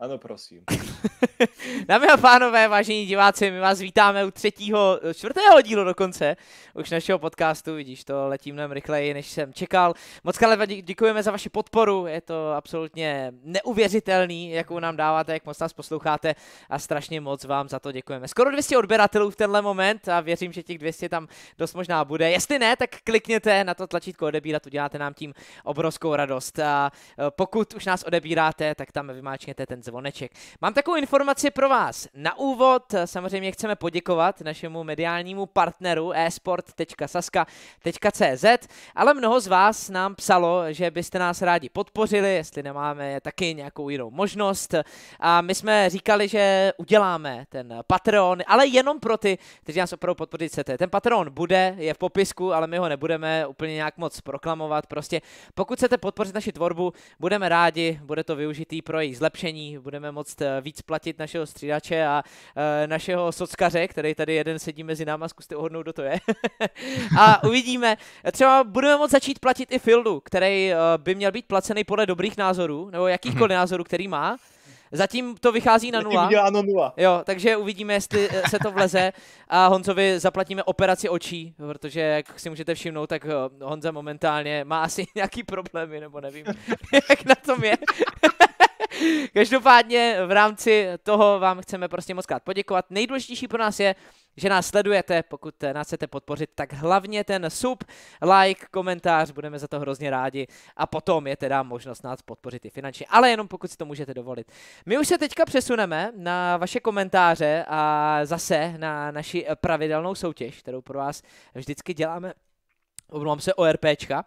Ano, prosím. Dámy a pánové, vážení diváci, my vás vítáme u třetího, čtvrtého dílu dokonce, už našeho podcastu, vidíš, to letí mnohem rychleji, než jsem čekal. Moc krát děkujeme za vaši podporu, je to absolutně neuvěřitelný, jakou nám dáváte, jak moc nás posloucháte a strašně moc vám za to děkujeme. Skoro 200 odběratelů v tenhle moment a věřím, že těch 200 tam dost možná bude. Jestli ne, tak klikněte na to tlačítko odebírat, uděláte nám tím obrovskou radost. A e, pokud už nás odebíráte, tak tam vymáčněte ten zvoneček. Mám takovou informaci pro vás. Na úvod eh, samozřejmě chceme poděkovat našemu mediálnímu partneru esport.saska.cz, ale mnoho z vás nám psalo, že byste nás rádi podpořili, jestli nemáme taky nějakou jinou možnost. A my jsme říkali, že uděláme ten Patreon, ale jenom pro ty, kteří nás opravdu podpořit chcete. Ten Patreon bude, je v popisku, ale my ho nebudeme úplně nějak moc proklamovat. Prostě pokud chcete podpořit naši tvorbu, budeme rádi, bude to využitý pro její zlepšení, budeme moct eh, víc platit našeho střídače a eh, našeho sockaře, který tady jeden sedí mezi náma, zkuste ohodnout, kdo to je. a uvidíme. Třeba budeme moct začít platit i Fieldu, který eh, by měl být placený podle dobrých názorů, nebo jakýchkoliv mhm. názorů, který má. Zatím to vychází na nula. Děláno nula. Jo, takže uvidíme, jestli se to vleze a Honzovi zaplatíme operaci očí, protože jak si můžete všimnout, tak Honza momentálně má asi nějaký problémy, nebo nevím, jak na tom je. Každopádně v rámci toho vám chceme prostě moc krát poděkovat. Nejdůležitější pro nás je, že nás sledujete, pokud nás chcete podpořit, tak hlavně ten sub, like, komentář, budeme za to hrozně rádi a potom je teda možnost nás podpořit i finančně, ale jenom pokud si to můžete dovolit. My už se teďka přesuneme na vaše komentáře a zase na naši pravidelnou soutěž, kterou pro vás vždycky děláme omlouvám se, ORPčka,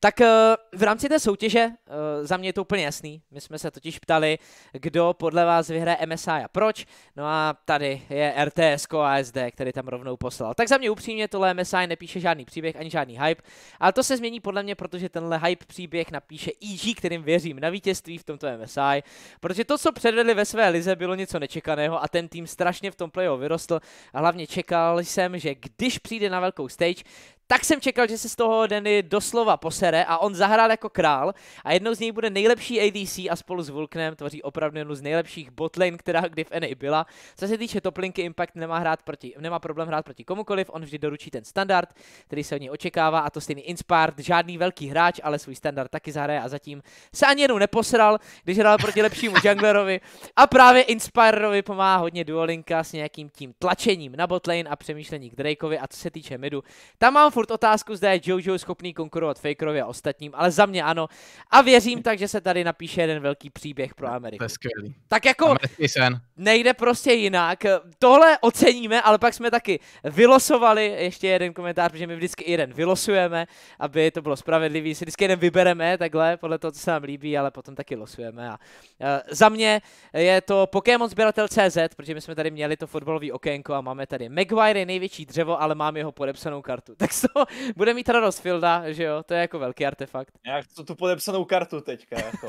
tak eh, v rámci té soutěže eh, za mě je to úplně jasný. My jsme se totiž ptali, kdo podle vás vyhraje MSI a proč. No a tady je RTS ASD, který tam rovnou poslal. Tak za mě upřímně tohle MSI nepíše žádný příběh ani žádný hype, ale to se změní podle mě, protože tenhle hype příběh napíše EG, kterým věřím na vítězství v tomto MSI, protože to, co předvedli ve své lize, bylo něco nečekaného a ten tým strašně v tom playoff vyrostl a hlavně čekal jsem, že když přijde na velkou stage, tak jsem čekal, že se z toho Denny doslova posere a on zahrál jako král a jednou z něj bude nejlepší ADC a spolu s Vulknem tvoří opravdu jednu z nejlepších botlane, která kdy v NA byla. Co se týče toplinky, Impact nemá, hrát proti, nemá problém hrát proti komukoliv, on vždy doručí ten standard, který se od něj očekává a to stejný Inspired, žádný velký hráč, ale svůj standard taky zahraje a zatím se ani jednou neposral, když hrál proti lepšímu junglerovi a právě Inspirerovi pomáhá hodně duolinka s nějakým tím tlačením na botlane a přemýšlení k Drakeovi a co se týče midu, tam mám furt otázku, zda je Jojo schopný konkurovat Fakerovi a ostatním, ale za mě ano. A věřím tak, že se tady napíše jeden velký příběh pro Ameriku. To je skvělý. Tak jako sen. nejde prostě jinak. Tohle oceníme, ale pak jsme taky vylosovali ještě jeden komentář, protože my vždycky jeden vylosujeme, aby to bylo spravedlivý. Si vždycky jeden vybereme takhle, podle toho, co se nám líbí, ale potom taky losujeme. A, e, za mě je to Pokémon Sběratel CZ, protože my jsme tady měli to fotbalové okénko a máme tady Maguire největší dřevo, ale mám jeho podepsanou kartu. Tak z bude mít teda Rosfielda, že jo, to je jako velký artefakt. Já chci tu podepsanou kartu teďka, jako.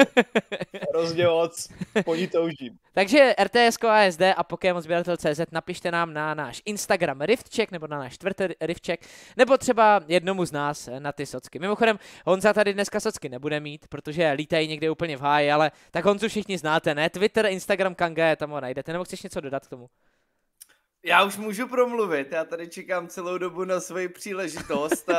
Hrozně od po ní toužím. Takže RTS ASD a Pokémon Sběratel CZ napište nám na náš Instagram Riftcheck nebo na náš Twitter Riftcheck, nebo třeba jednomu z nás na ty socky. Mimochodem, Honza tady dneska socky nebude mít, protože lítají někde úplně v háji, ale tak Honzu všichni znáte, ne? Twitter, Instagram, Kanga, tam ho najdete, nebo chceš něco dodat k tomu? Já už můžu promluvit, já tady čekám celou dobu na svoji příležitost.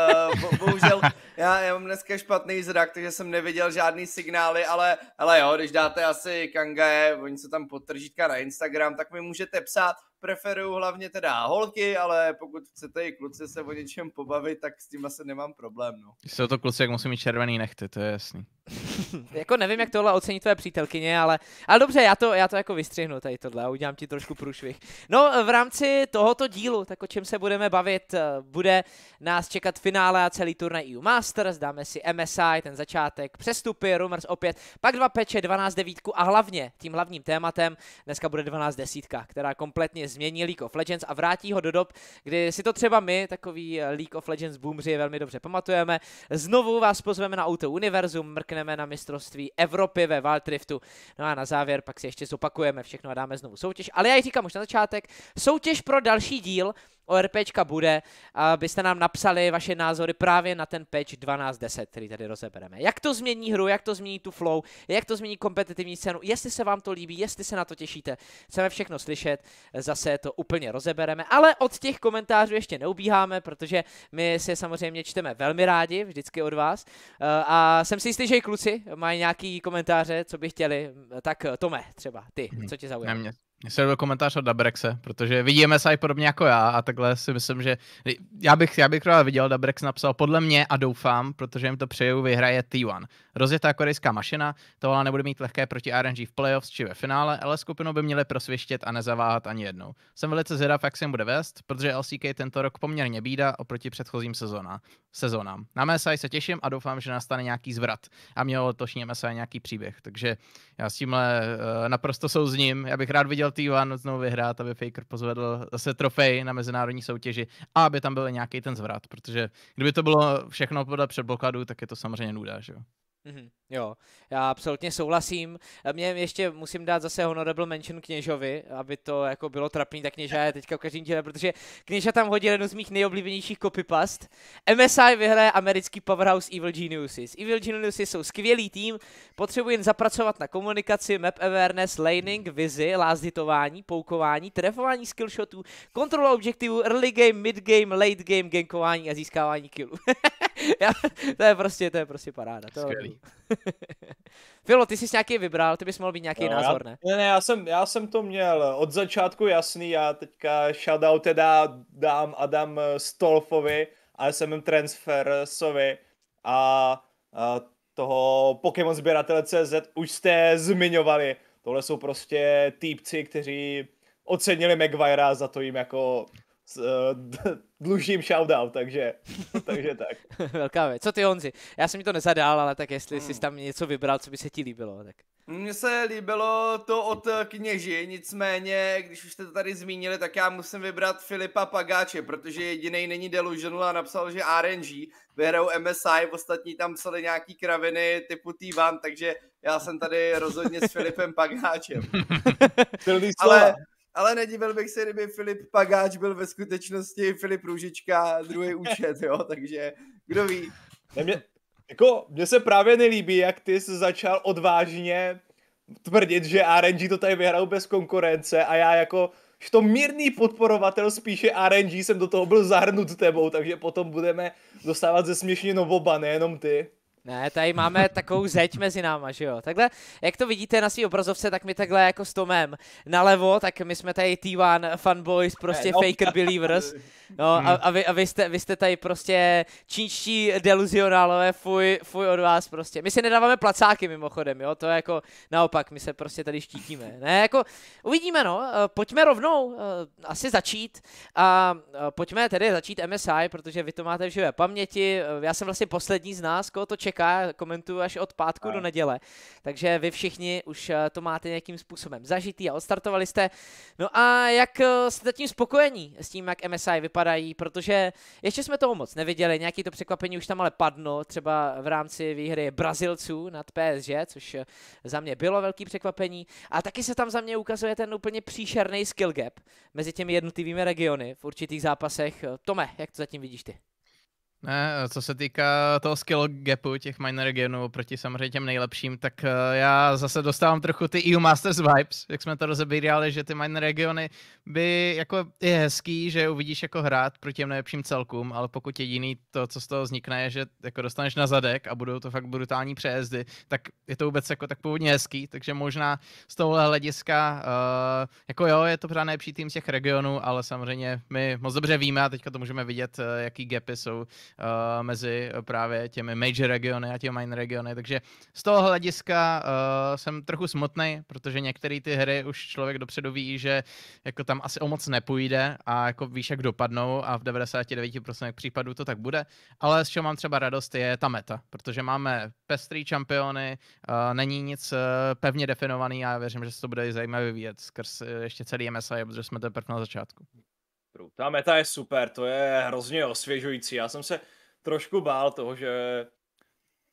Bo, bohužel, já, já mám dneska špatný zrak, takže jsem neviděl žádný signály, ale, ale jo, když dáte asi Kangaje, oni se tam potržítka na Instagram, tak mi můžete psát. Preferuju hlavně teda holky, ale pokud chcete i kluci se o něčem pobavit, tak s tím asi nemám problém. No. Jsou to kluci, jak musí mít červený nechty, to je jasný. jako nevím, jak tohle ocení tvé přítelkyně, ale, ale dobře, já to, já to jako vystřihnu tady tohle a udělám ti trošku průšvih. No, v rámci tohoto dílu, tak o čem se budeme bavit, eh, bude nás čekat finále a celý turnaj EU Masters, dáme si MSI, ten začátek, přestupy, Rumors opět, pak dva peče, 12 devítku a hlavně tím hlavním tématem dneska bude 12 desítka, která kompletně změní League of Legends a vrátí ho do dob, kdy si to třeba my, takový League of Legends boomři, velmi dobře pamatujeme. Znovu vás pozveme na Auto Univerzum, mrkneme na mistrovství Evropy ve Valtriftu. No a na závěr pak si ještě zopakujeme všechno a dáme znovu soutěž. Ale já ji říkám už na začátek, soutěž pro další díl o RPčka bude, abyste nám napsali vaše názory právě na ten patch 12.10, který tady rozebereme. Jak to změní hru, jak to změní tu flow, jak to změní kompetitivní scénu, jestli se vám to líbí, jestli se na to těšíte, chceme všechno slyšet, zase to úplně rozebereme, ale od těch komentářů ještě neubíháme, protože my si samozřejmě čteme velmi rádi, vždycky od vás eh, a jsem si jistý, že i kluci mají nějaký komentáře, co by chtěli, tak Tome třeba, ty, mhm. co tě zaujalo? Jsem byl komentář od Dabrexe, protože se i podobně jako já a takhle si myslím, že já bych, já bych rád viděl, Dabrex napsal podle mě a doufám, protože jim to přeju, vyhraje T1. Rozjetá korejská mašina, tohle nebude mít lehké proti RNG v playoffs či ve finále, ale skupinu by měli prosvištět a nezaváhat ani jednou. Jsem velice zvědav, jak se jim bude vést, protože LCK tento rok poměrně bída oproti předchozím sezóna sezónám. Na MSI se těším a doufám, že nastane nějaký zvrat a mělo letošní MSI nějaký příběh, takže já s tímhle uh, naprosto souzním. Já bych rád viděl T1 znovu vyhrát, aby Faker pozvedl zase trofej na mezinárodní soutěži a aby tam byl nějaký ten zvrat, protože kdyby to bylo všechno podle předpokladu, tak je to samozřejmě nuda, že jo. Mm-hmm. Jo, já absolutně souhlasím. Eh, mě ještě musím dát zase honorable mention kněžovi, aby to jako bylo trapný, tak kněža je teďka v každém díle, protože kněža tam hodil jednu z mých nejoblíbenějších copypast. MSI vyhraje americký powerhouse Evil Geniuses. Evil Geniuses jsou skvělý tým, potřebují jen zapracovat na komunikaci, map awareness, laning, mm. vizi, lázditování, poukování, trefování skillshotů, kontrola objektivů, early game, mid game, late game, gankování a získávání killů. Já, to je prostě, to je prostě paráda. To Skvělý. Filo, ty jsi nějaký vybral, ty bys mohl být nějaký no, názor, já, ne? Ne, ne, já jsem, já jsem to měl od začátku jasný, já teďka shoutout teda dám Adam Stolfovi a SMM Transfersovi a, a toho Pokémon sběratele CZ už jste zmiňovali. Tohle jsou prostě týpci, kteří ocenili Maguire za to jim jako eh, dlužím shoutout, takže, takže tak. Velká věc. Co ty, Honzi? Já jsem mi to nezadal, ale tak jestli jsi hmm. tam něco vybral, co by se ti líbilo, tak... Mně se líbilo to od eh, kněži, nicméně, když už jste to tady zmínili, tak já musím vybrat Filipa Pagáče, protože jediný není delusional a napsal, že RNG vyhrou MSI, ostatní tam psali nějaký kraviny typu t takže já jsem tady rozhodně s Filipem Pagáčem. Ale ale nedivil bych se, kdyby Filip Pagáč byl ve skutečnosti Filip Růžička, druhý účet, jo, takže kdo ví. Ne, mě, jako, mně se právě nelíbí, jak ty jsi začal odvážně tvrdit, že RNG to tady vyhrál bez konkurence a já jako že to mírný podporovatel spíše RNG jsem do toho byl zahrnut tebou, takže potom budeme dostávat ze směšně novoba, nejenom ty. Ne, tady máme takovou zeď mezi náma, že jo. Takhle, jak to vidíte na svý obrazovce, tak my takhle jako s Tomem nalevo, tak my jsme tady T1 fanboys, prostě no. faker believers. No a, a, vy, a vy, jste, vy jste tady prostě čínští deluzionálové, fuj, fuj od vás prostě. My si nedáváme placáky mimochodem, jo, to je jako naopak, my se prostě tady štítíme. Ne, jako uvidíme, no, eh, pojďme rovnou eh, asi začít a eh, pojďme tedy začít MSI, protože vy to máte v živé paměti, já jsem vlastně poslední z nás, koho to čeká já komentuju až od pátku a. do neděle. Takže vy všichni už eh, to máte nějakým způsobem zažitý a odstartovali jste. No a jak eh, jste zatím spokojení s tím, jak MSI vypadají, protože ještě jsme toho moc neviděli, nějaký to překvapení už tam ale padlo, třeba v rámci výhry Brazilců nad PSG, což eh, za mě bylo velký překvapení. A taky se tam za mě ukazuje ten úplně příšerný skill gap mezi těmi jednotlivými regiony v určitých zápasech. Tome, jak to zatím vidíš ty? Ne, co se týká toho skill gapu těch minor genů proti samozřejmě těm nejlepším, tak eh, já zase dostávám trochu ty EU Masters vibes, jak jsme to rozebírali, že ty minor regiony by jako je hezký, že uvidíš jako hrát proti těm nejlepším celkům, ale pokud jediný to, co z toho vznikne, je, že jako dostaneš na zadek a budou to fakt brutální přejezdy, tak je to vůbec jako tak původně hezký, takže možná z tohohle hlediska, uh, jako jo, je to pořád nejlepší tým z těch regionů, ale samozřejmě my moc dobře víme a teďka to můžeme vidět, eh, jaký gapy jsou Eh, mezi právě těmi major regiony a těmi minor regiony, takže z toho hlediska uh, jsem trochu smutný, protože některé ty hry už člověk dopředu ví, že jako tam asi o moc nepůjde a jako víš, jak dopadnou a v 99% případů to tak bude, ale z čeho mám třeba radost je ta meta, protože máme pestrý čampiony, uh, není nic uh, pevně definovaný a já věřím, že se to bude zajímavě vyvíjet skrz ještě celý MSI, protože jsme teprve na začátku. Crew. Ta meta je super, to je hrozně osvěžující. Já jsem se trošku bál toho, že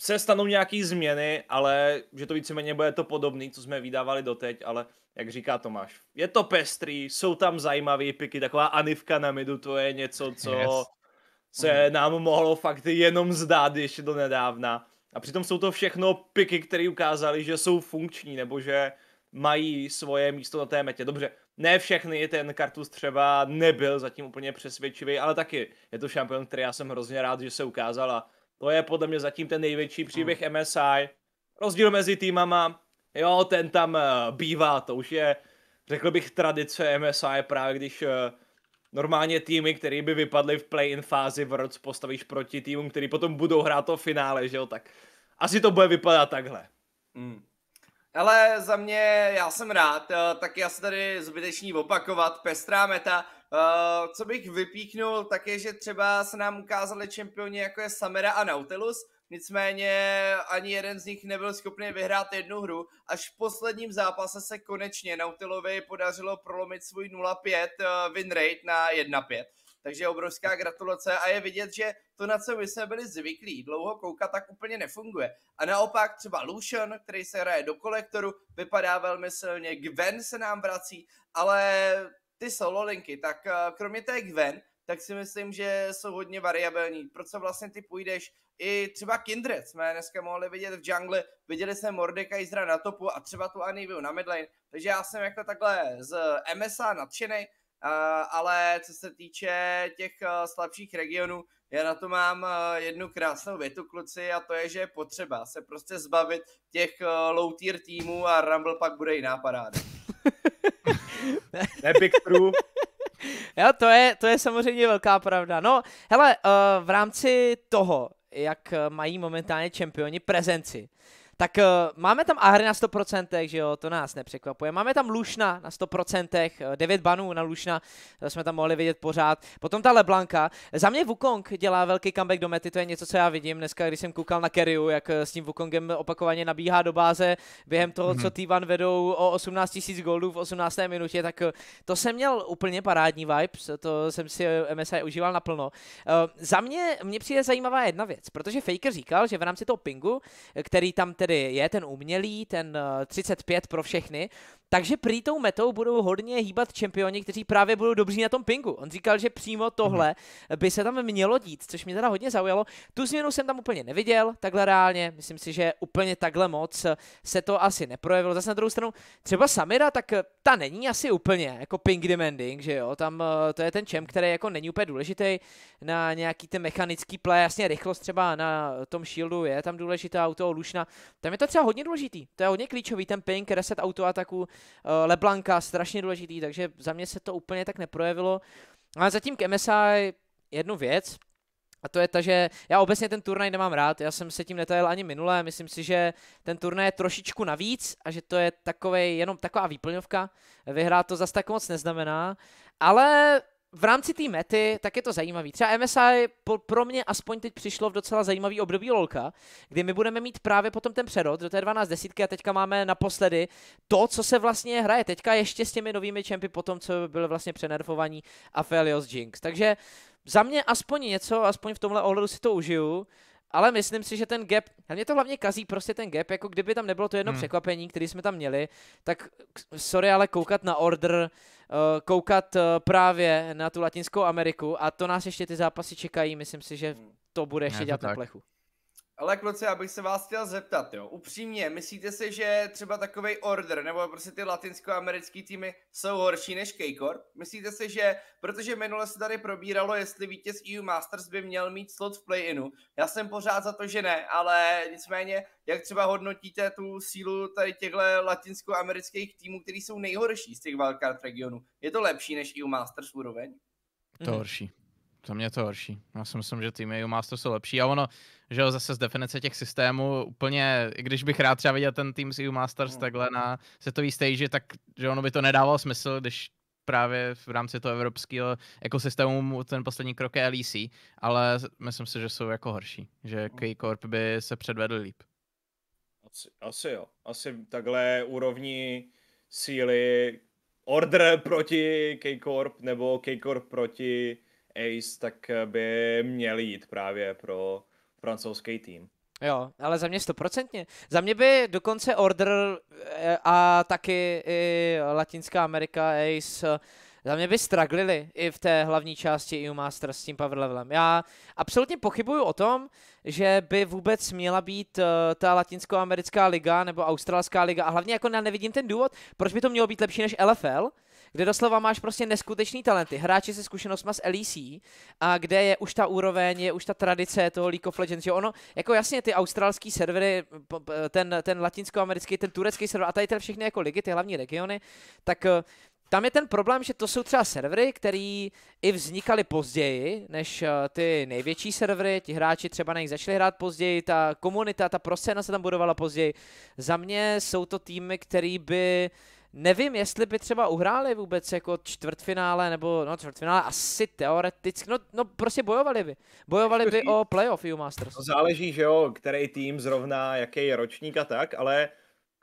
se stanou nějaký změny, ale že to víceméně bude to podobné, co jsme vydávali doteď, ale jak říká Tomáš, je to pestrý, jsou tam zajímavé piky, taková anivka na midu, to je něco, co yes. se mhm. nám mohlo fakt jenom zdát ještě do nedávna. A přitom jsou to všechno piky, které ukázali, že jsou funkční, nebo že mají svoje místo na té metě. Dobře, ne všechny, ten kartus třeba nebyl zatím úplně přesvědčivý, ale taky je to šampion, který já jsem hrozně rád, že se ukázal a to je podle mě zatím ten největší příběh MSI. Hmm. Rozdíl mezi týmama, jo, ten tam eh, bývá, to už je, řekl bych, tradice MSI, právě když eh, normálně týmy, které by vypadly v play-in fázi v roce postavíš proti týmům, který potom budou hrát to finále, že jo, tak asi to bude vypadat takhle. Mm. Ale za mě, já jsem rád, eh, tak já se tady zbytečný opakovat, pestrá meta. Eh, co bych vypíknul, tak je, že třeba se nám ukázali čempioni jako je Samera a Nautilus, nicméně ani jeden z nich nebyl schopný vyhrát jednu hru. Až v posledním zápase se konečně Nautilovi podařilo prolomit svůj 0-5 eh, win rate na 1-5 takže obrovská gratulace a je vidět, že to, na co my jsme byli zvyklí dlouho koukat, tak úplně nefunguje. A naopak třeba Lucian, který se hraje do kolektoru, vypadá velmi silně, Gwen se nám vrací, ale ty solo linky, tak eh, kromě té Gwen, tak si myslím, že jsou hodně variabilní. Pro co vlastně ty půjdeš? I třeba Kindred jsme dneska mohli vidět v jungle, viděli jsme Mordekaisera na topu a třeba tu Anivu na midlane. Takže já jsem jako takhle z MSA nadšený, Eh, ale co se týče těch eh, slabších regionů, já na to mám eh, jednu krásnou větu, kluci, a to je, že je potřeba se prostě zbavit těch low tier týmů a Rumble pak bude jiná paráda. Epic true. Jo, to je, to je samozřejmě velká pravda. No, hele, v rámci toho, jak mají momentálně čempioni prezenci, tak uh, máme tam Ahry na 100%, že jo, to nás nepřekvapuje. Máme tam Lušna na 100%, 9 eh, banů na Lušna, to jsme tam mohli vidět pořád. Potom ta Leblanka. Za mě Wukong dělá velký comeback do mety, to je něco, co já vidím dneska, když jsem koukal na Kerryu, jak eh, s tím Wukongem opakovaně nabíhá do báze během toho, mm-hmm. co mhm. Tývan vedou o 18 000 goldů v 18. minutě, tak to jsem měl úplně parádní vibes, to jsem si MSI užíval naplno. Uh, za mě, mě přijde zajímavá jedna věc, protože Faker říkal, že v rámci toho pingu, který tam tedy tedy je ten umělý, ten 35 eh, pro všechny, takže prý tou metou budou hodně hýbat čempioni, kteří právě budou dobří na tom pingu. On říkal, že přímo tohle mhm. by se tam mělo dít, což mě teda hodně zaujalo. Tu změnu jsem tam úplně neviděl, takhle reálně. Myslím si, že úplně takhle moc se to asi neprojevilo. Zase na druhou stranu, třeba Samira, tak ta není asi úplně jako ping demanding, že jo? Tam eh, to je ten čem, který jako není úplně důležitý na nějaký ten mechanický play. Jasně, rychlost třeba na tom shieldu je tam důležitá, auto Lušna. Tam je to třeba hodně důležitý. To je hodně klíčový ten ping, reset ataku. Eh, Leblanka, strašně důležitý, takže za mě se to úplně tak neprojevilo. Ale zatím k MSI jednu věc, a to je ta, že já obecně ten turnaj nemám rád, já jsem se tím netajil ani minule, myslím si, že ten turnaj je trošičku navíc a že to je takovej, jenom taková výplňovka, vyhrát to zase tak moc neznamená, ale v rámci té mety, tak je to zajímavý. Třeba MSI pro mě aspoň teď přišlo v docela zajímavý období LOLka, kdy my budeme mít právě potom ten přerod do té 12 desítky a teďka máme naposledy to, co se vlastně hraje teďka ještě s těmi novými čempy potom, co byly vlastně přenerfovaní Felios Jinx. Takže za mě aspoň něco, aspoň v tomhle ohledu si to užiju, ale myslím si, že ten gap, a mě to hlavně kazí prostě ten gap, jako kdyby tam nebylo to jedno hmm. překvapení, který jsme tam měli, tak sorry, ale koukat na order Eh, koukat eh, právě na tu Latinskou Ameriku a to nás ještě ty zápasy čekají, myslím si, že hmm. to bude ještě dělat na plechu. Ale kluci, abych se vás chtěl zeptat, jo. Upřímně, myslíte si, že třeba takový order nebo prostě ty latinskoamerické týmy jsou horší než Kejkor? Myslíte si, že, protože minule se tady probíralo, jestli vítěz EU Masters by měl mít slot v play-inu. Já jsem pořád za to, že ne, ale nicméně, jak třeba hodnotíte tu sílu tady těchto latinskoamerických týmů, který jsou nejhorší z těch wildcard regionů? Je to lepší než EU Masters úroveň? To horší za mě to horší. Já si myslím, že týmy EU Masters jsou lepší a ono, že jo, zase z definice těch systémů úplně, když bych rád třeba viděl ten tým z EU Masters mm. takhle na světový stage, tak že ono by to nedávalo smysl, když právě v rámci toho evropského ekosystému ten poslední krok je LEC, ale myslím si, že jsou jako horší, že no. K-Corp by se předvedl líp. Asi, asi jo, asi takhle úrovni síly Order proti K-Corp nebo K-Corp proti Ace, tak eh, by měl jít právě pro francouzský tým. Jo, ale za mě stoprocentně. Za mě by dokonce Order eh, a taky i Latinská Amerika, Ace, eh, za mě by straglili i v té hlavní části EU Masters s tím power levelem. Já absolutně pochybuju o tom, že by vůbec měla být uh, ta latinskoamerická liga nebo australská liga a hlavně jako já nevidím ten důvod, proč by to mělo být lepší než LFL, kde doslova máš prostě neskutečný talenty, hráči se zkušenostma s LEC a kde je už ta úroveň, je už ta tradice toho League of Legends, že ono, jako jasně ty australský servery, ten, ten latinskoamerický, ten turecký server a tady ty všechny jako ligy, ty hlavní regiony, tak eh, tam je ten problém, že to jsou třeba servery, které i vznikaly později než eh, ty největší servery, ti hráči třeba na nich začali hrát později, ta komunita, ta proscena se tam budovala později. Za mě jsou to týmy, které by nevím, jestli by třeba uhráli vůbec jako čtvrtfinále, nebo no čtvrtfinále asi teoreticky, no, no prostě bojovali by. Bojovali by o playoff EU Masters. No, záleží, že jo, který tým zrovna, jaký je ročník a tak, ale,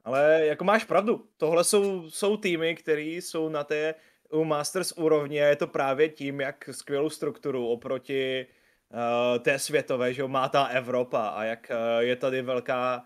ale jako máš pravdu, tohle jsou, jsou týmy, které jsou na té u Masters a je to právě tím, jak skvělou strukturu oproti uh, té světové, že jo, má ta Evropa a jak uh, je tady velká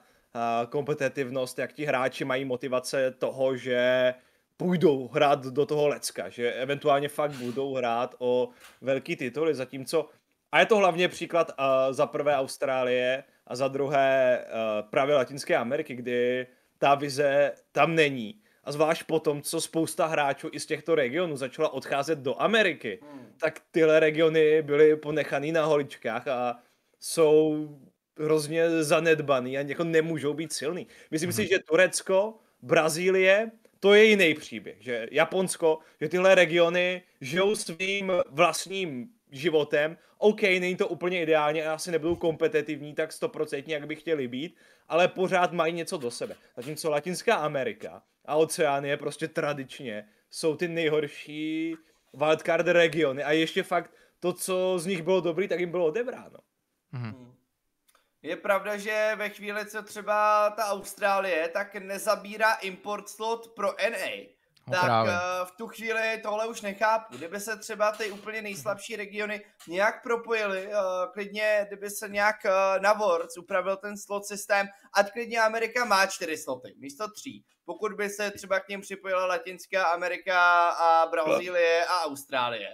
kompetitivnost, jak ti hráči mají motivace toho, že půjdou hrát do toho lecka, že eventuálně fakt budou hrát o velký tituly, zatímco a je to hlavně příklad uh, za prvé Austrálie a za druhé uh, právě Latinské Ameriky, kdy ta vize tam není. A zvlášť po tom, co spousta hráčů i z těchto regionů začala odcházet do Ameriky, hmm. tak tyhle regiony byly ponechané na holičkách a jsou hrozně zanedbaný a jako nemůžou být silný. Myslím hmm. si, mhm. že Turecko, Brazílie, to je jiný příběh, že Japonsko, že tyhle regiony žijou svým vlastním životem. OK, není to úplně ideálně a asi nebudou kompetitivní tak stoprocentně, jak by chtěli být, ale pořád mají něco do sebe. Zatímco Latinská Amerika a Oceánie prostě tradičně jsou ty nejhorší wildcard regiony a ještě fakt to, co z nich bylo dobrý, tak jim bylo odebráno. Mm. Je pravda, že ve chvíli, co třeba ta Austrálie, tak nezabírá import slot pro NA. No tak právě. Eh, v tu chvíli tohle už nechápu. Kdyby se třeba ty úplně nejslabší mhm. regiony nějak propojily, eh, klidně kdyby se nějak eh, na Words upravil ten slot systém, ať klidně Amerika má čtyři sloty místo tří. Pokud by se třeba k něm připojila Latinská Amerika a Brazílie a Austrálie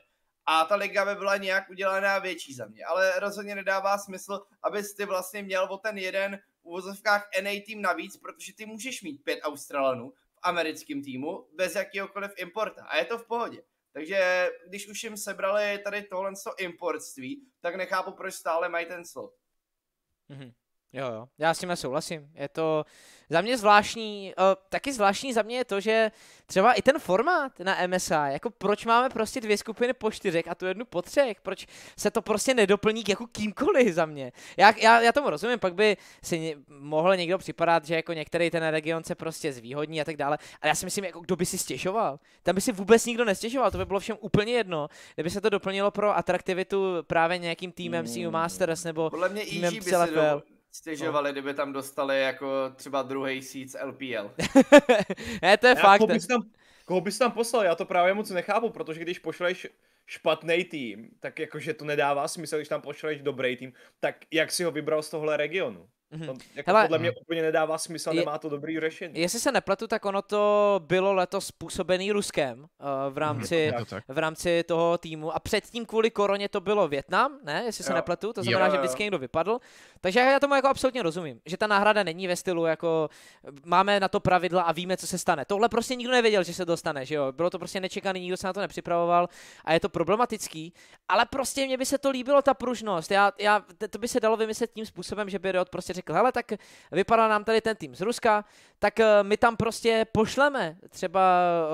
a ta liga by byla nějak udělaná větší za mě. Ale rozhodně nedává smysl, abys ty vlastně měl o ten jeden v uvozovkách NA tým navíc, protože ty můžeš mít pět Australanů v americkém týmu bez jakýhokoliv importa a je to v pohodě. Takže když už jim sebrali tady tohle importství, tak nechápu, proč stále mají ten slot. Mm-hmm. Jo, jo, já s tím souhlasím. Je to za mě zvláštní, uh, taky zvláštní za mě je to, že třeba i ten formát na MSA, jako proč máme prostě dvě skupiny po čtyřech a tu jednu po třech, proč se to prostě nedoplní k jako kýmkoliv za mě. Já, já, já tomu rozumím, pak by si mohl někdo připadat, že jako některý ten region se prostě zvýhodní a tak dále, ale já si myslím, jako kdo by si stěžoval. Tam by si vůbec nikdo nestěžoval, to by bylo všem úplně jedno, kdyby se to doplnilo pro atraktivitu právě nějakým týmem mm. CU Masters nebo Podle mě týmem by si stěžovali, no. kdyby tam dostali jako třeba druhý seed z LPL. ne, to je Já, fakt. Koho bys, tam, koho bys tam poslal? Já to právě moc nechápu, protože když pošleš špatný tým, tak jakože to nedává smysl, když tam pošleš dobrý tým, tak jak si ho vybral z tohle regionu? Mm-hmm. Jako Hele, podle mě mm. úplně nedává smysl, je, nemá to dobrý řešení. Jestli se nepletu, tak ono to bylo letos způsobený Ruskem uh, v, mhm, rámci, mm, v rámci toho týmu. A předtím kvůli koroně to bylo Větnam, ne? Jestli jo. se nepletu, to znamená, jo, že vždycky někdo vypadl. Takže já tomu jako absolutně rozumím, že ta náhrada není ve stylu jako máme na to pravidla a víme, co se stane. Tohle prostě nikdo nevěděl, že se dostane, že jo? Bylo to prostě nečekané, nikdo se na to nepřipravoval a je to problematický, ale prostě mě by se to líbilo, ta pružnost. Já, já, to by se dalo vymyslet tím způsobem, že by Riot prostě řekl, hele, tak vypadá nám tady ten tým z Ruska, tak eh, my tam prostě pošleme třeba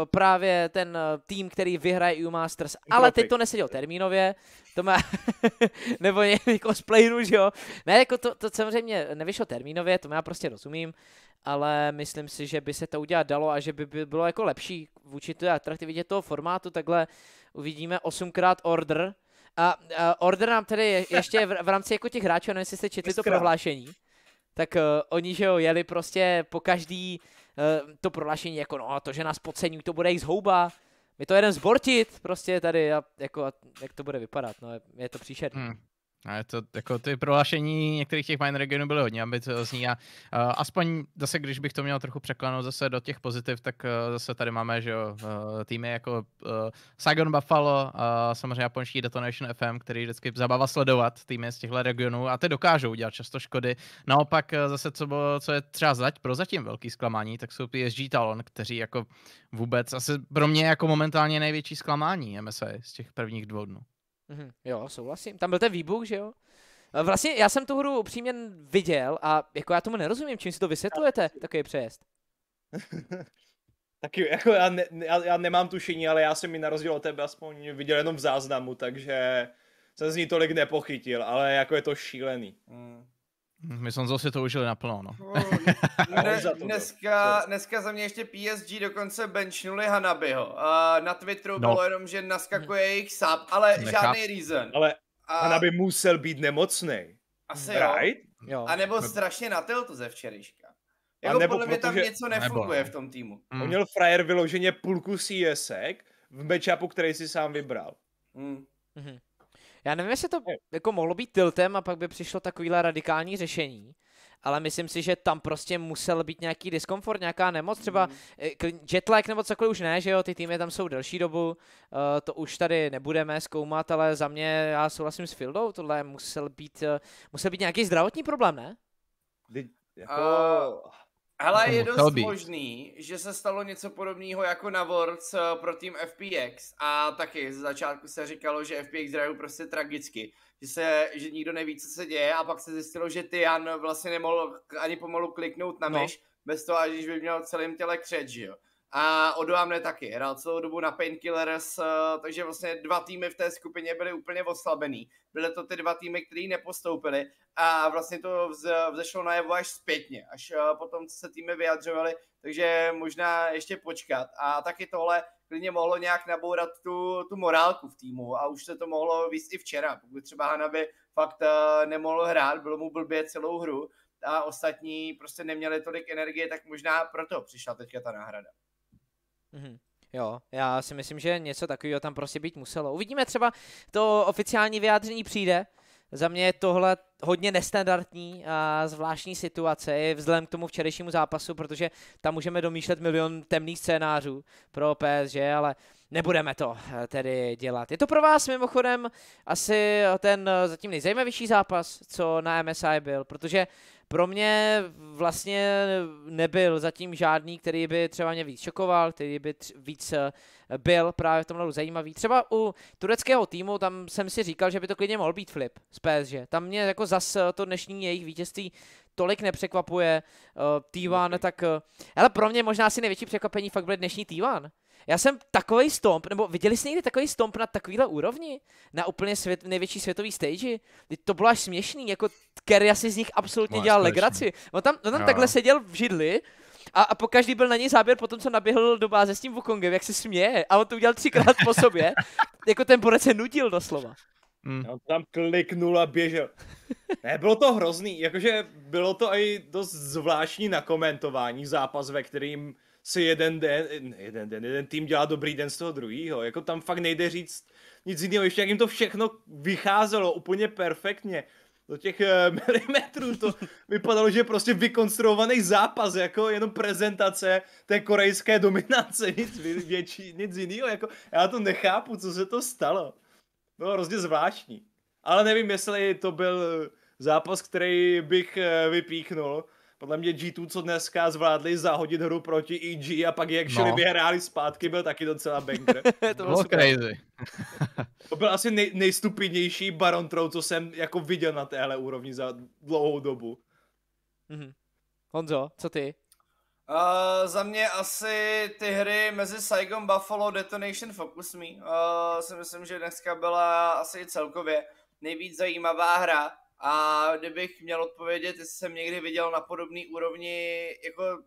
eh, právě ten eh, tým, který vyhraje EU Masters, ale teď to nesedělo termínově, to má, nebo nějaký splejnu, že jo. Ne, jako to, to samozřejmě nevyšlo termínově, to já prostě rozumím, ale myslím si, že by se to udělat dalo a že by bylo jako lepší vůči té atraktivitě toho formátu, takhle uvidíme 8x order, a, uh, Order nám tedy je, ještě v, v rámci jako těch hráčů, nevím, jestli jste četli to prohlášení tak uh, oni, že jo, jeli prostě po každý uh, to prohlášení, jako no, to, že nás podceňují, to bude jich zhouba, my to jeden zbortit prostě tady a jako, a jak to bude vypadat, no, je, je to příšerné. Hmm. A je to, jako ty prohlášení některých těch mine regionů byly hodně ambiciozní a uh, aspoň zase, když bych to měl trochu překlenout zase do těch pozitiv, tak uh, zase tady máme, že jo, uh, týmy jako uh, Saigon Buffalo a uh, samozřejmě japonský Detonation FM, který vždycky zabava sledovat týmy z těchto regionů a ty dokážou dělat často škody. Naopak uh, zase, co, bylo, co je třeba zať, pro zatím velký zklamání, tak jsou PSG Talon, kteří jako vůbec, asi pro mě jako momentálně největší zklamání MSI z těch prvních dvou dnů. Mm-hmm. Jo, souhlasím. Tam byl ten výbuch, že jo? Vlastně já jsem tu hru upřímně viděl a jako já tomu nerozumím, čím si to vysvětlujete, takový přejezd. Taky, jako já, ne, já, já nemám tušení, ale já jsem mi na rozdíl od tebe aspoň viděl jenom v záznamu, takže jsem z ní tolik nepochytil, ale jako je to šílený. Mm. Hm, my jsme zase to užili naplno, no. no dne, dneska, dneska za mě ještě PSG dokonce benchnuli Hanabiho. Uh, na Twitteru no. bylo jenom, že naskakuje hm. jejich sub, ale Nechá... žádný reason. Ale a... Hanabi musel být nemocný. Asi right? jo. A nebo hm. strašně na to ze včerejška. Jako a nebo podle mě tam něco nefunguje nebo. v tom týmu. Mm. On měl frajer vyloženě půlku CSek v matchupu, který si sám vybral. Mm. Mm-hmm. Já nevím, jestli to jako mohlo být tiltem a pak by přišlo takovýhle radikální řešení, ale myslím si, že tam prostě musel být nějaký diskomfort, nějaká nemoc, třeba hmm. eh, jetlag nebo cokoliv už ne, že jo, ty týmy tam jsou delší dobu, eh, to už tady nebudeme zkoumat, ale za mě, já souhlasím s Fildou, tohle musel být, eh, musel být nějaký zdravotní problém, ne? Jako... Uh... Ale je dost být. možný, že se stalo něco podobného jako na Worlds eh, pro tým FPX a taky z začátku se říkalo, že FPX hrajou prostě tragicky, že, se, že nikdo neví, co se děje a pak se zjistilo, že Tian vlastně nemohl ani pomalu kliknout na no. myš bez toho, až by měl celým těle křeč, jo a Odoamne taky. Hrál celou dobu na Painkillers, eh, takže vlastně dva týmy v té skupině byly úplně oslabený. Byly to ty dva týmy, které nepostoupily a vlastně to vzešlo najevo až zpětně, až eh, potom se týmy vyjadřovaly, takže možná ještě počkat. A taky tohle klidně mohlo nějak nabourat tu, tu morálku v týmu a už se to mohlo víc i včera, pokud třeba Hana by fakt eh, nemohl hrát, bylo mu blbě celou hru a ostatní prostě neměli tolik energie, tak možná proto přišla teďka ta náhrada. Mm-hmm. Jo, já si myslím, že něco takového tam prostě být muselo. Uvidíme třeba, to oficiální vyjádření přijde. Za mě je tohle hodně nestandardní a zvláštní situace je vzhledem k tomu včerejšímu zápasu, protože tam můžeme domýšlet milion temných scénářů pro PSG, ale nebudeme to eh, tedy dělat. Je to pro vás mimochodem asi ten eh, zatím nejzajímavější zápas, co na MSI byl, protože pro mě vlastně nebyl zatím žádný, který by třeba mě víc šokoval, který by tř- víc eh, byl právě v tomhle zajímavý. Třeba u tureckého týmu, tam jsem si říkal, že by to klidně mohl být flip z PSG. Tam mě jako zas eh, to dnešní jejich vítězství tolik nepřekvapuje. Uh, eh, Týván, okay. tak... ale pro mě možná asi největší překvapení fakt byl dnešní Týván. Já jsem takový stomp, nebo viděli jste někdy takový stomp na takovýhle úrovni? Na úplně svět, největší světový stage? Teď to bylo až směšný, jako Kerry asi z nich absolutně no, dělal společný. legraci. On tam, on tam no. takhle seděl v židli a, a po každý byl na něj záběr potom, co naběhl do báze s tím Wukongem, jak se směje. A on to udělal třikrát po sobě. jako ten borec se nudil doslova. Hmm. On no, tam kliknul a běžel. Ne, bylo to hrozný, jakože bylo to i dost zvláštní na komentování zápas, ve kterým si jeden den, jeden den, jeden tým dělá dobrý den z toho druhého. Jako tam fakt nejde říct nic jiného, ještě jak jim to všechno vycházelo úplně perfektně do těch eh, milimetrů. To vypadalo, že je prostě vykonstruovaný zápas, jako jenom prezentace té korejské dominace, nic větší, nic jiného. Jako, já to nechápu, co se to stalo. Bylo hrozně zvláštní. Ale nevím, jestli to byl eh, zápas, který bych eh, vypíchnul, podle mě G2, co dneska zvládli zahodit hru proti EG a pak jak šli no. vyhráli zpátky, byl taky docela banger. to bylo no, super. crazy. to byl asi nej, nejstupidnější Baron Trout, co jsem jako viděl na téhle úrovni za dlouhou dobu. Mm-hmm. Honzo, co ty? Uh, za mě asi ty hry mezi Saigon Buffalo Detonation Focus Me uh, si myslím, že dneska byla asi celkově nejvíc zajímavá hra a kdybych měl odpovědět, jestli jsem někdy viděl na podobné úrovni jako,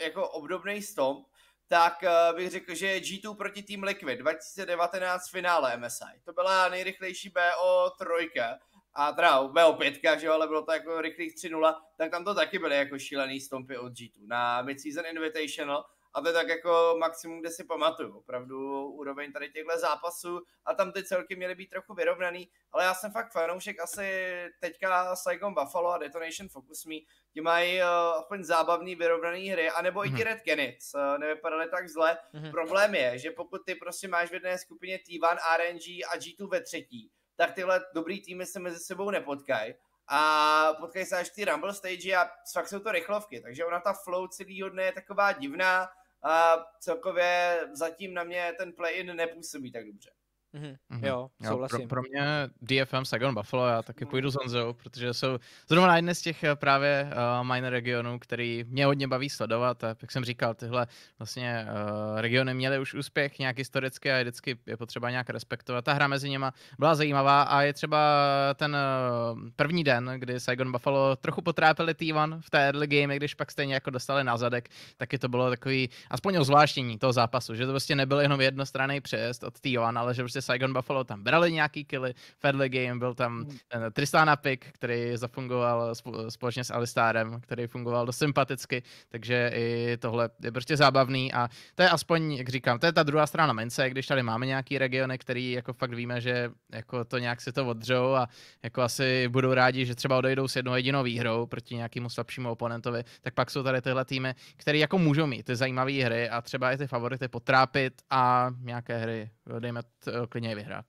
jako obdobný stomp, tak eh, bych řekl, že G2 proti Team Liquid 2019 finále MSI. To byla nejrychlejší BO3 a teda BO5, že ale bylo to jako rychlých 3-0, tak tam to taky byly jako šílený stompy od G2 na Season Invitational a to je tak jako maximum, kde si pamatuju. Opravdu úroveň tady těchto zápasů a tam ty celky měly být trochu vyrovnaný, ale já jsem fakt fanoušek asi teďka Saigon Buffalo a Detonation Focus Me, ti mají uh, aspoň zábavný vyrovnaný hry, anebo mm-hmm. i ti mhm. Red Canids uh, eh, nevypadaly tak zle. Mm-hmm. Problém je, že pokud ty prostě máš v jedné skupině T1, RNG a G2 ve třetí, tak tyhle dobrý týmy se mezi sebou nepotkají a potkají se až ty Rumble stage a fakt jsou to rychlovky, takže ona ta flow celý dne je taková divná, a celkově zatím na mě ten play-in nepůsobí tak dobře. Mm-hmm. Jo, souhlasím. Pro, pro mě DFM Saigon Buffalo, já taky půjdu s Honzou, protože jsou zrovna jedné z těch eh, právě uh, minor regionů, který mě hodně baví sledovat. A jak jsem říkal, tyhle vlastně uh, regiony měly už úspěch nějak historicky a vždycky je potřeba nějak respektovat. Ta hra mezi nimi byla zajímavá a je třeba ten uh, první den, kdy Saigon Buffalo trochu potrápili T1 v té early game, když pak stejně jako dostali na zadek, taky to bylo takový aspoň ozvláštění toho zápasu, že to prostě nebyl jenom jednostranný přejezd od T1, ale že prostě Saigon Buffalo tam brali nějaký killy Fedle game, byl tam hmm. ten Tristana Pick, který zafungoval společně s Alistárem, který fungoval dost sympaticky, takže i tohle je prostě zábavný a to je aspoň, jak říkám, to je ta druhá strana mince, když tady máme nějaký regiony, který jako fakt víme, že jako to nějak si to odřou a jako asi budou rádi, že třeba odejdou s jednou jedinou výhrou proti nějakému slabšímu oponentovi, tak pak jsou tady tyhle týmy, které jako můžou mít ty zajímavé hry a třeba i ty favority potrápit a nějaké hry, dejme klidně i vyhrát.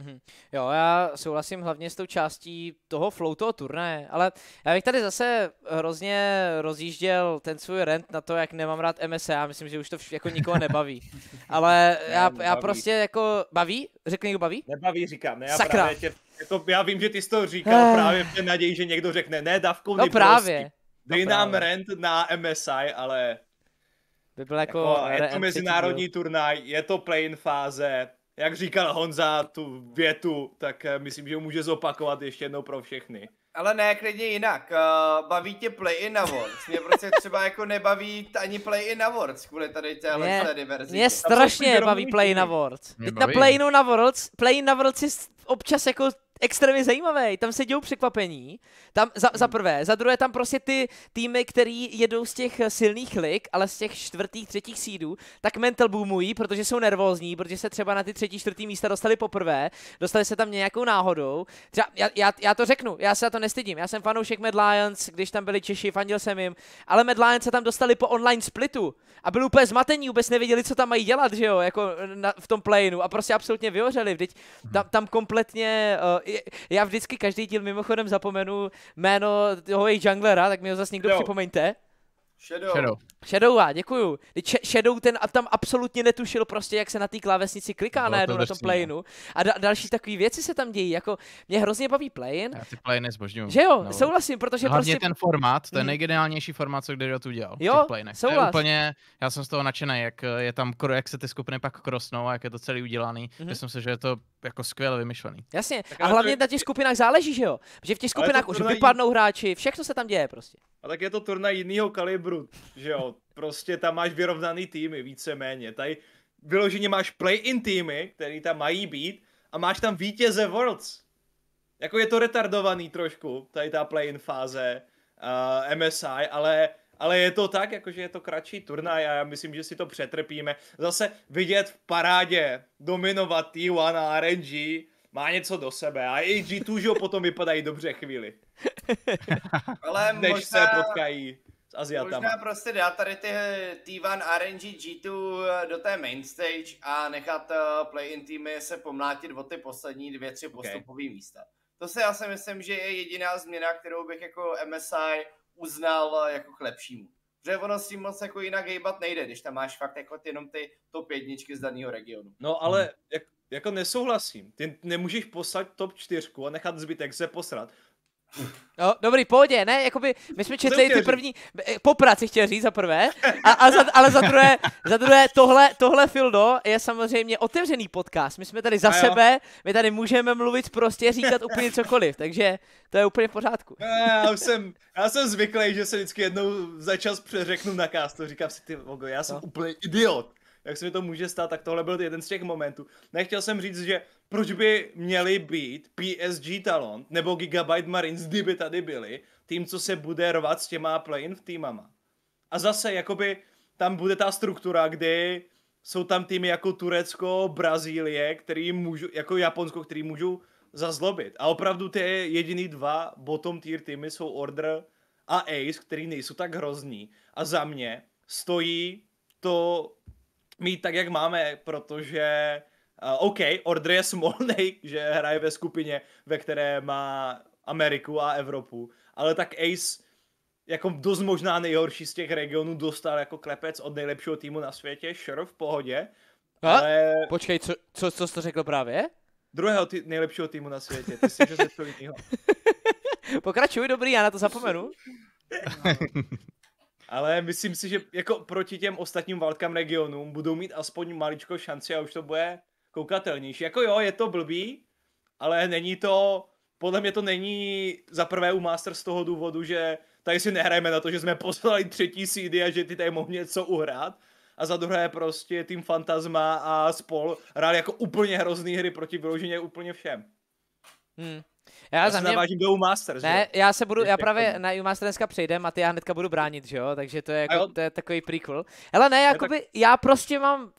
Mm-hmm. Jo, já souhlasím hlavně s tou částí toho flow toho turnaje, ale já bych tady zase hrozně rozjížděl ten svůj rent na to, jak nemám rád MSA, myslím, že už to vš- jako nikoho nebaví, ale já, já prostě jako, baví? Řekl někdo baví? Nebaví, říkám, ne, já Sakra. právě tě, to, já vím, že ty jsi to říkal eh. právě v té naději, že někdo řekne, ne, davkou, no právě. Prostě no dej no nám právě. rent na MSI, ale by byl jako, jako je to mezinárodní turnaj, je to play-in fáze, jak říkal Honza tu větu, tak eh, myslím, že ho může zopakovat ještě jednou pro všechny. Ale ne, klidně jinak. Uh, baví tě play-in awards. Mě prostě třeba jako nebaví ani play-in awards kvůli tady téhle mě, diverzitě. Mě strašně baví play-in awards. Teď na play-inu na Worlds, play-in na Worlds je občas jako extrémně zajímavý. Tam se dějou překvapení. Tam za, za hmm. prvé, za druhé tam prostě ty týmy, který jedou z těch eh, silných lig, ale z těch čtvrtých, třetích sídů, tak mental boomují, protože jsou nervózní, protože se třeba na ty třetí, čtvrtý místa dostali poprvé, dostali se tam nějakou náhodou. Třeba, já, já, já to řeknu, já se na to nestydím. Já jsem fanoušek Mad Lions, když tam byli Češi, fandil jsem jim, ale Mad Lions se tam dostali po online splitu a byli úplně zmatení, vůbec nevěděli, co tam mají dělat, že jo, jako eh, na, v tom playinu a prostě absolutně vyhořeli. Vždyť hmm. tam, tam kompletně uh, já vždycky každý díl mimochodem zapomenu jméno toho jejich junglera, tak mi ho zase někdo Shadow. připomeňte. Shadow. Shadow. Shadowa, děkuju. Shadow ten a tam absolutně netušil prostě, jak se na té klávesnici kliká no, najednou to na tom no. plane A da- další takové věci se tam dějí, jako mě hrozně baví plane. Já ty plane zbožňuju. Že jo, no. souhlasím, protože no, prostě... ten formát, to je mm. nejgeniálnější formát, co kdy udělal. Jo, souhlas. je úplně, já jsem z toho nadšený, jak eh, je tam, jak se ty skupiny pak krosnou a jak je to celý udělaný. Mm-hmm. Myslím si, že je to jako skvěle vymyšlený. Jasně, tak a hlavně to... na těch skupinách záleží, že jo? Že v těch skupinách už vypadnou jin... hráči, všechno se tam děje prostě. A tak je to turnaj jinýho kalibru, že jo? Prostě tam máš vyrovnaný týmy, víceméně. Tady vyloženě máš play-in týmy, které tam mají být, a máš tam vítěze Worlds. Jako je to retardovaný trošku, tady ta play-in fáze uh, MSI, ale ale je to tak, jakože je to kratší turnaj a já myslím, že si to přetrpíme. Zase vidět v parádě dominovat T1 a RNG má něco do sebe a i G2 že potom vypadají dobře chvíli. ale Než možná... se potkají s Aziatama. Možná prostě dát tady ty T1, RNG, G2 do té main stage a nechat eh, play-in týmy se pomlátit o ty poslední dvě, tři okay. postupové místa. To se já si myslím, že je jediná změna, kterou bych jako MSI uznal eh, jako k lepšímu. Že ono s tím moc jako jinak hejbat nejde, když tam máš fakt jako ty, jenom ty top jedničky z daného regionu. No ale jak, jako nesouhlasím. Ty nemůžeš poslat top čtyřku a nechat zbytek se posrat. No, dobrý, pohodě, ne? Jakoby, my jsme četli ty první, eh, po práci chtěl říct za prvé, a, a za, ale za druhé, za druhé tohle, tohle Fildo je samozřejmě otevřený podcast. My jsme tady za sebe, my tady můžeme mluvit prostě, říkat úplně cokoliv, takže to je úplně v pořádku. Já, já, jsem, já jsem zvyklý, že se vždycky jednou za čas přeřeknu na cast, to říkám si ty, Vogo, já jsem no. úplně idiot jak se mi to může stát, tak tohle byl jeden z těch momentů. Nechtěl jsem říct, že proč by měli být PSG Talent nebo Gigabyte Marines, kdyby tady byli, tým, co se bude rvat s těma play-in týmama. A zase, jakoby tam bude ta struktura, kdy jsou tam týmy jako Turecko, Brazílie, který můžu, jako Japonsko, který můžou zazlobit. A opravdu ty jediný dva bottom tier týmy jsou Order a Ace, který nejsou tak hrozní. A za mě stojí to mít tak, jak máme, protože uh, OK, Ordre je smolnej, že hraje ve skupině, ve které má Ameriku a Evropu, ale tak Ace jako dost možná nejhorší z těch regionů dostal jako klepec od nejlepšího týmu na světě, Šr v pohodě. A? Ale... Počkej, co, co, co jsi to řekl právě? Druhého tý, nejlepšího týmu na světě, ty jsi že jiného. Pokračuj, dobrý, já na to zapomenu. Ale myslím si, že jako proti těm ostatním válkám regionům budou mít aspoň maličko šanci a už to bude koukatelnější. Jako jo, je to blbý, ale není to, podle mě to není za prvé u Masters z toho důvodu, že tady si nehrajeme na to, že jsme poslali třetí CD a že ty tady mohl něco uhrát. A za druhé prostě tým Fantasma a spol hráli jako úplně hrozný hry proti vyloženě úplně všem. Hmm. Já, já za mě... navážím do Umaster, ne, že? já se budu, já právě na u Umaster dneska přejdem a ty já hnedka budu bránit, že jo? Takže to je, jako, to je takový prequel. Ale ne, jakoby, ne, tak... já prostě mám uh,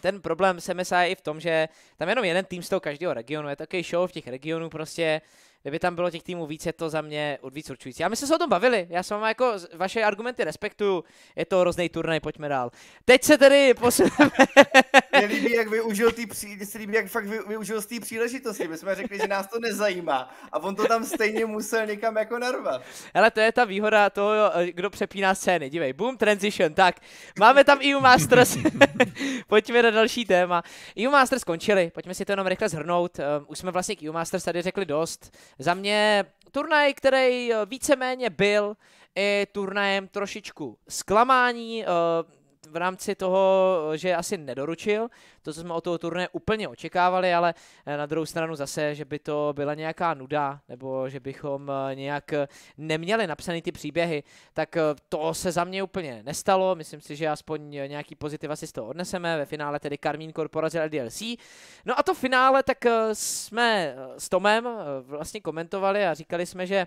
ten problém s MSI i v tom, že tam jenom jeden tým z toho každého regionu, je takový show v těch regionů prostě, kdyby tam bylo těch týmů více, je to za mě odvíc určující. A my jsme se o tom bavili, já s váma jako vaše argumenty respektuju, je to hrozný turnaj, pojďme dál. Teď se tedy posuneme mě líbí, jak využil tý pří... se líbí, jak fakt využil z té příležitosti. My jsme řekli, že nás to nezajímá a on to tam stejně musel někam jako narvat. Ale to je ta výhoda toho, eh, kdo přepíná scény. Dívej, boom, transition, tak. Máme tam EU Masters. Pojďme na další téma. EU Masters skončili, pojďme si to jenom rychle zhrnout. Eh, už jsme vlastně k EU Masters tady řekli dost. Za mě turnaj, který eh, víceméně byl i turnajem trošičku zklamání, v rámci toho, že asi nedoručil, to, co jsme od toho turné úplně očekávali, ale eh, na druhou stranu zase, že by to byla nějaká nuda, nebo že bychom eh, nějak eh, neměli napsané ty příběhy, tak to se za mě úplně nestalo. Myslím si, že aspoň nějaký pozitiv asi z toho odneseme. Ve finále tedy Karmín porazil LDLC. No a to finále, tak jsme s Tomem vlastně komentovali a říkali jsme, že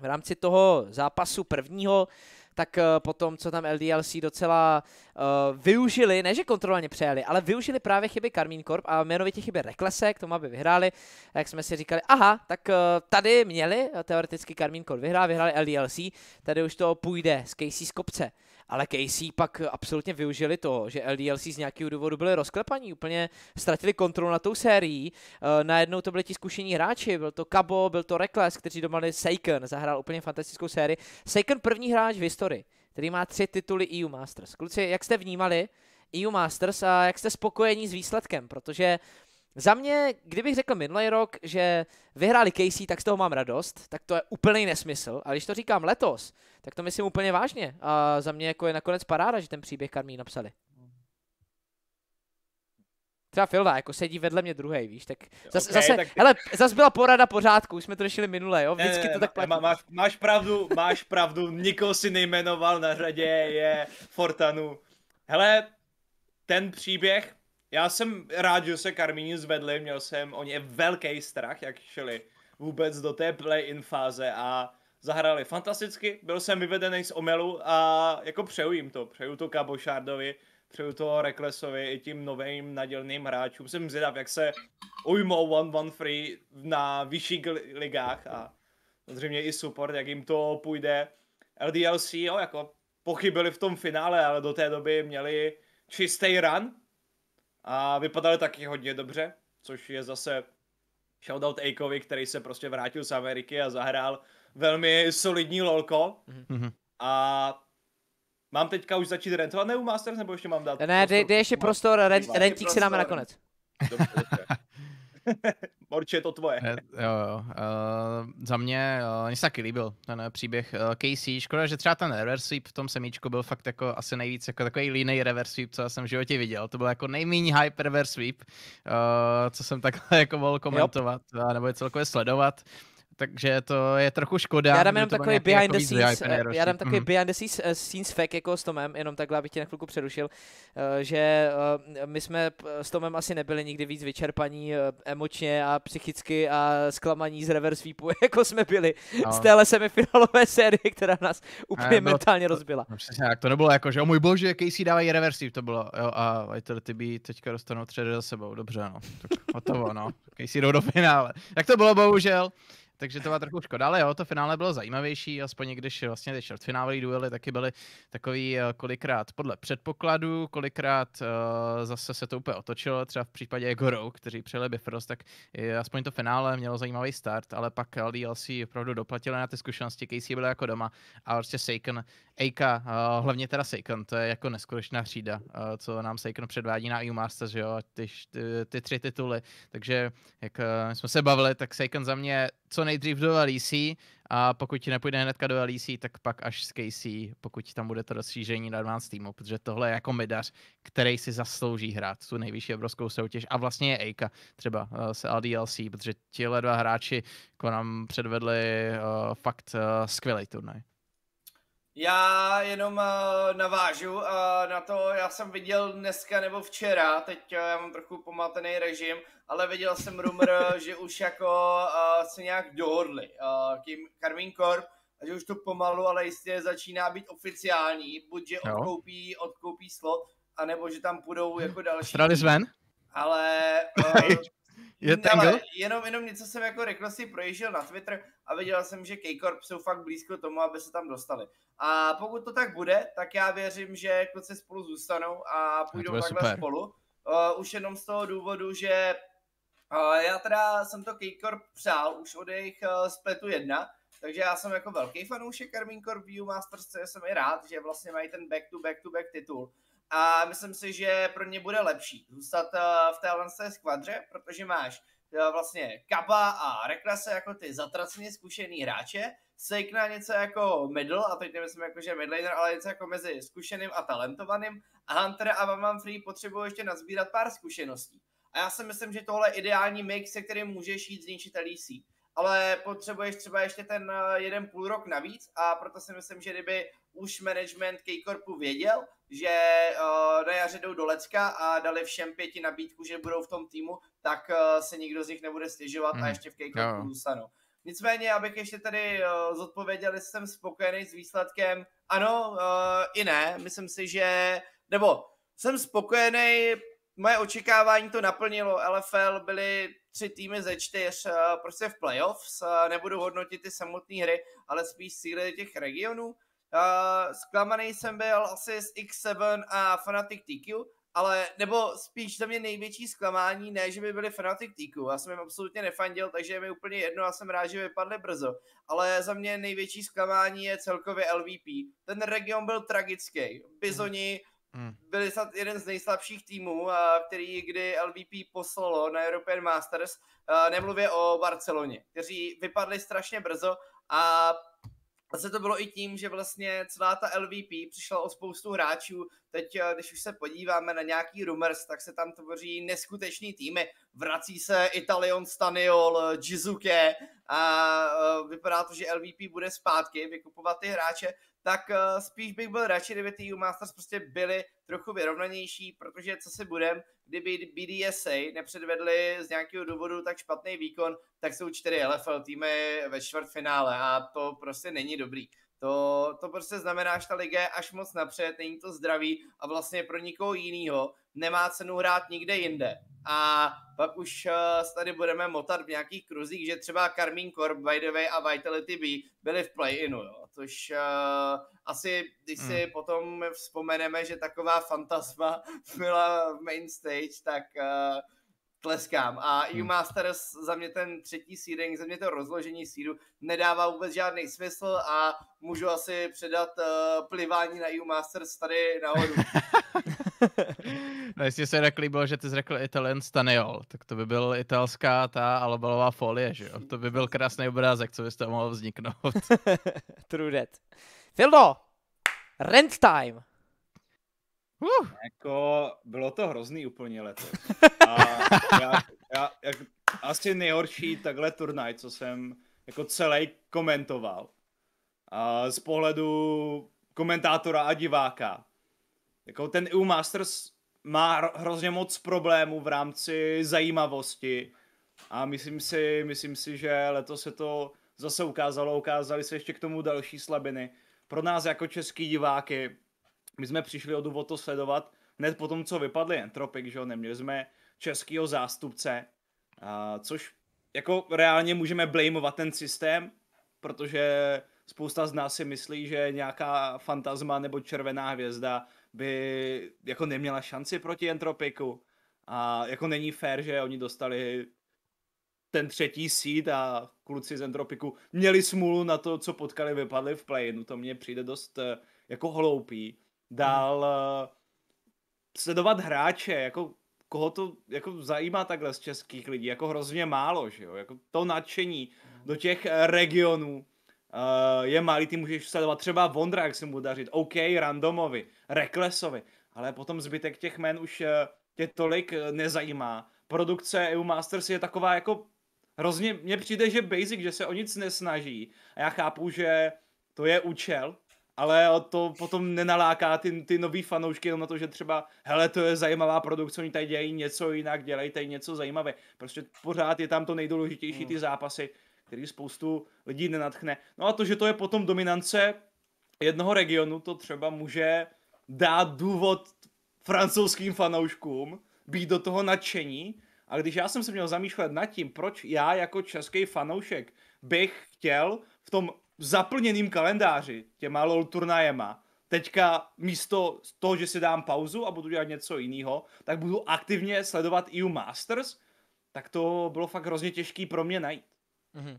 v rámci toho zápasu prvního tak eh, potom, co tam LDLC docela uh, využili, ne že kontrolně přejeli, ale využili právě chyby Karmín Corp a jmenovitě chyby Reklese k tomu, aby vyhráli, jak jsme si říkali, aha, tak uh, tady měli, teoreticky Karmín Corp vyhrá, vyhráli LDLC, tady už to půjde z Casey z kopce ale Casey pak absolutně využili to, že LDLC z nějakého důvodu byly rozklepaní, úplně ztratili kontrolu na tou sérií. Eh, najednou to byli ti zkušení hráči, byl to Cabo, byl to Reckless, kteří domali Seiken, zahrál úplně fantastickou sérii. Seiken první hráč v historii, který má tři tituly EU Masters. Kluci, jak jste vnímali EU Masters a jak jste spokojení s výsledkem, protože uh, za mě, kdybych řekl minulý rok, že vyhráli Casey, tak z toho mám radost, tak to je úplný nesmysl. A když to říkám letos, tak to myslím úplně vážně. A za mě jako je nakonec paráda, že ten příběh Karmí napsali. Třeba Filda, jako sedí vedle mě druhý, víš, tak zase, okay, zase tak ty... hele, zase byla porada pořádku, už jsme to řešili minule, jo, vždycky ne, to tak platí. Má, máš, máš pravdu, máš pravdu, nikoho si nejmenoval na řadě, je Fortanu. Hele, ten příběh já jsem rád, že se Karmíni zvedli, měl jsem o ně velký strach, jak šli vůbec do té play-in fáze a zahrali fantasticky, byl jsem vyvedený z omelu a jako přeju jim to, přeju to Kabošardovi, přeju to Reklesovi i tím novým nadělným hráčům. Jsem zvědav, jak se ujmou one one free na vyšších ligách a samozřejmě i support, jak jim to půjde. LDLC, jo, jako pochybili v tom finále, ale do té doby měli čistý run a vypadaly taky hodně dobře, což je zase shoutout Akeovi, který se prostě vrátil z Ameriky a zahrál velmi solidní lolko. Mm-hmm. A mám teďka už začít rentovat, ne u nebo ještě mám dát Ne, dej, dej ještě prostor, rentík si dáme nakonec. Morče, je to tvoje. jo, jo. Uh, za mě uh, eh, mě se taky líbil ten příběh uh, eh, Casey. Škoda, že třeba ten reverse sweep v tom semíčku byl fakt jako asi nejvíc jako takový línej reverse sweep, co já jsem v životě viděl. To byl jako nejméně hype reverse sweep, uh, co jsem takhle jako mohl komentovat, yep. nebo je celkově sledovat takže to je trochu škoda. Já dám jenom takový jako mhm. behind the scenes, já dám takový mm-hmm. behind the scenes, uh, scenes fact jako s Tomem, jenom takhle, abych tě na chvilku přerušil, uh, že uh, my jsme eh, s Tomem asi nebyli nikdy víc vyčerpaní uh, emočně a psychicky a zklamaní z reverse sweepu, jako jsme byli no. z téhle semifinalové série, která nás úplně no, mentálně rozbila. No, tak, to nebylo jako, že o můj bože, Casey dávají reverse sweep, to bylo, jo, a ty TB teďka dostanou tři za sebou, dobře, no, tak hotovo, no, Casey jdou do finále. Tak to bylo bohužel takže to byla trochu škoda, ale jo, to finále bylo zajímavější, aspoň když vlastně ty čtvrtfinálové duely taky byly takový eh, kolikrát podle předpokladu, kolikrát uh, zase se to úplně otočilo, třeba v případě Gorou, kteří přijeli Bifrost, tak aspoň to finále mělo zajímavý start, ale pak LDLC opravdu doplatili na ty zkušenosti, Casey byl jako doma a prostě Seiken, Eika, uh, eh, hlavně teda Seiken, to je jako neskutečná třída, uh, co nám Seiken předvádí na EU Masters, že jo, ty, ty, ty tři tituly, takže jak uh, jsme se bavili, tak Seiken za mě co nejdřív do LEC a pokud ti nepůjde hnedka do LEC, tak pak až s Casey, pokud tam bude to rozšíření na advanced týmu, protože tohle je jako medař, který si zaslouží hrát tu nejvyšší evropskou soutěž a vlastně je Eika třeba se eh, LDLC, protože tihle dva hráči jako nám předvedli uh, fakt uh, eh, skvělý turnaj. Já jenom eh, navážu eh, na to, já jsem viděl dneska nebo včera, teď eh, já mám trochu pomatený režim, ale viděl jsem rumor, že už jako se nějak dohodli. karmín Korb, že už to pomalu, ale jistě začíná být oficiální, buď že odkoupí, odkoupí slot, anebo že tam půjdou jako hm. další. Strali zven? Ale uh, Je hmm, ten Ale jenom, jenom něco jsem jako rychle si projížděl na Twitter a viděl jsem, že K-Corp jsou fakt blízko tomu, aby se tam dostali. A pokud to tak bude, tak já věřím, že kluci spolu zůstanou a půjdou takhle super. spolu. Uh, už jenom z toho důvodu, že uh, já teda jsem to K-Corp přál už od jejich uh, splitu jedna. takže já jsem jako velký fanoušek Armin Corp Masters, co jsem i rád, že vlastně mají ten back-to-back-to-back titul a myslím si, že pro ně bude lepší zůstat eh, v téhle skvadře, protože máš eh, vlastně Kaba a Reklase jako ty zatraceně zkušený hráče, Sejkna něco jako middle, a teď nemyslím jako, že midlaner, ale něco jako mezi zkušeným a talentovaným a Hunter a Vaman Free potřebuje ještě nazbírat pár zkušeností. A já si myslím, že tohle je ideální mix, se kterým můžeš jít zničit LEC. Ale potřebuješ třeba ještě ten eh, jeden půl rok navíc a proto si myslím, že kdyby už management K-Corpu věděl, že eh, na jaře jdou do Lecka a dali všem pěti nabídku, že budou v tom týmu, tak eh, se nikdo z nich nebude stěžovat a hmm. ještě v K-Corpu zůstanou. Nicméně, abych ještě tady eh, zodpověděl, jestli jsem spokojený s výsledkem. Ano, i ne. Myslím si, že... Nebo jsem spokojený, moje očekávání to naplnilo. LFL byly tři týmy ze čtyř prostě v playoffs. Nebudu hodnotit ty samotné hry, ale spíš síly těch regionů. Uh, zklamaný jsem byl asi z X7 a Fnatic TQ, ale nebo spíš za mě největší zklamání, ne, že by byli Fnatic TQ, já jsem jim absolutně nefandil, takže je mi úplně jedno, já jsem rád, že vypadli brzo, ale za mě největší zklamání je celkově LVP. Ten region byl tragický, Bizoni hmm. byli snad jeden z nejslabších týmů, eh, který kdy LVP poslalo na European Masters, eh, nemluvě o Barceloně, kteří vypadli strašně brzo a Zase to bylo i tím, že vlastně celá ta LVP přišla o spoustu hráčů. Teď, eh, když už se podíváme na nějaký rumors, tak se tam tvoří neskutečný týmy vrací se Italion Staniol, Jizuke eh, a eh, vypadá to, že LVP bude zpátky vykupovat ty hráče, tak eh, spíš bych byl radši, kdyby ty u Masters prostě byly trochu vyrovnanější, protože co si budem, kdyby BDSA nepředvedli z nějakého důvodu tak špatný výkon, tak jsou čtyři LFL týmy ve čtvrtfinále a to prostě není dobrý. To, to prostě znamená, že ta liga je až moc napřed, není to zdravý a vlastně pro nikoho jiného nemá cenu hrát nikde jinde. A pak už uh, tady budeme motat v nějakých kruzích, že třeba Carmín Corp, by the way, a Vitality B byli v play-inu, jo. uh, asi, když si hmm. potom vzpomeneme, že taková fantasma byla v main stage, tak uh, tleskám. A e hmm. Masters za mě ten třetí seeding, za mě to rozložení seedu nedává vůbec žádný smysl a můžu asi předat uh, plivání na e u Masters tady nahoru. no jestli se tak líbilo, že ty jsi řekl Italian Staniol, tak to by byl italská ta alobalová folie, že jo? To by byl krásný obrázek, co by z toho mohlo vzniknout. True that. Fildo, rent time. Uh. Jako, bylo to hrozný úplně letos. A já, já, jak, asi nejhorší takhle turnaj, co jsem jako celý komentoval. A z pohledu komentátora a diváka. Jako ten EU Masters má hrozně moc problémů v rámci zajímavosti a myslím si, myslím si, že letos se to zase ukázalo, ukázaly se ještě k tomu další slabiny. Pro nás jako český diváky my jsme přišli o důvod to sledovat hned po tom, co vypadly Entropic, že jo, neměli jsme českýho zástupce, a což jako reálně můžeme blamovat ten systém, protože spousta z nás si myslí, že nějaká fantasma nebo červená hvězda by jako neměla šanci proti Entropiku a jako není fér, že oni dostali ten třetí seed a kluci z Entropiku měli smůlu na to, co potkali, vypadli v play. -inu. to mně přijde dost eh, jako hloupý. Dál eh, sledovat hráče, jako koho to jako zajímá takhle z českých lidí, jako hrozně málo, že jo, jako to nadšení do těch eh, regionů uh, je malý, ty můžeš sledovat třeba Vondra, jak se mu dařit, OK, Randomovi, Reklesovi, ale potom zbytek těch men už uh, tě tolik nezajímá. Produkce EU Masters je taková jako hrozně, mně přijde, že basic, že se o nic nesnaží a já chápu, že to je účel, ale to potom nenaláká ty, ty nový fanoušky jenom na to, že třeba, hele, to je zajímavá produkce, oni tady dělají něco jinak, dělají tady něco zajímavé. Prostě pořád je tam to nejdůležitější, ty hmm. zápasy, který spoustu lidí nenatchne. No a to, že to je potom dominance jednoho regionu, to třeba může dát důvod francouzským fanouškům být do toho nadšení. A když já jsem se měl zamýšlet nad tím, proč já jako český fanoušek bych chtěl v tom zaplněným kalendáři těma LOL turnajema, teďka místo toho, že si dám pauzu a budu dělat něco jiného, tak budu aktivně sledovat EU Masters, tak to bylo fakt hrozně těžký pro mě najít. Mm-hmm.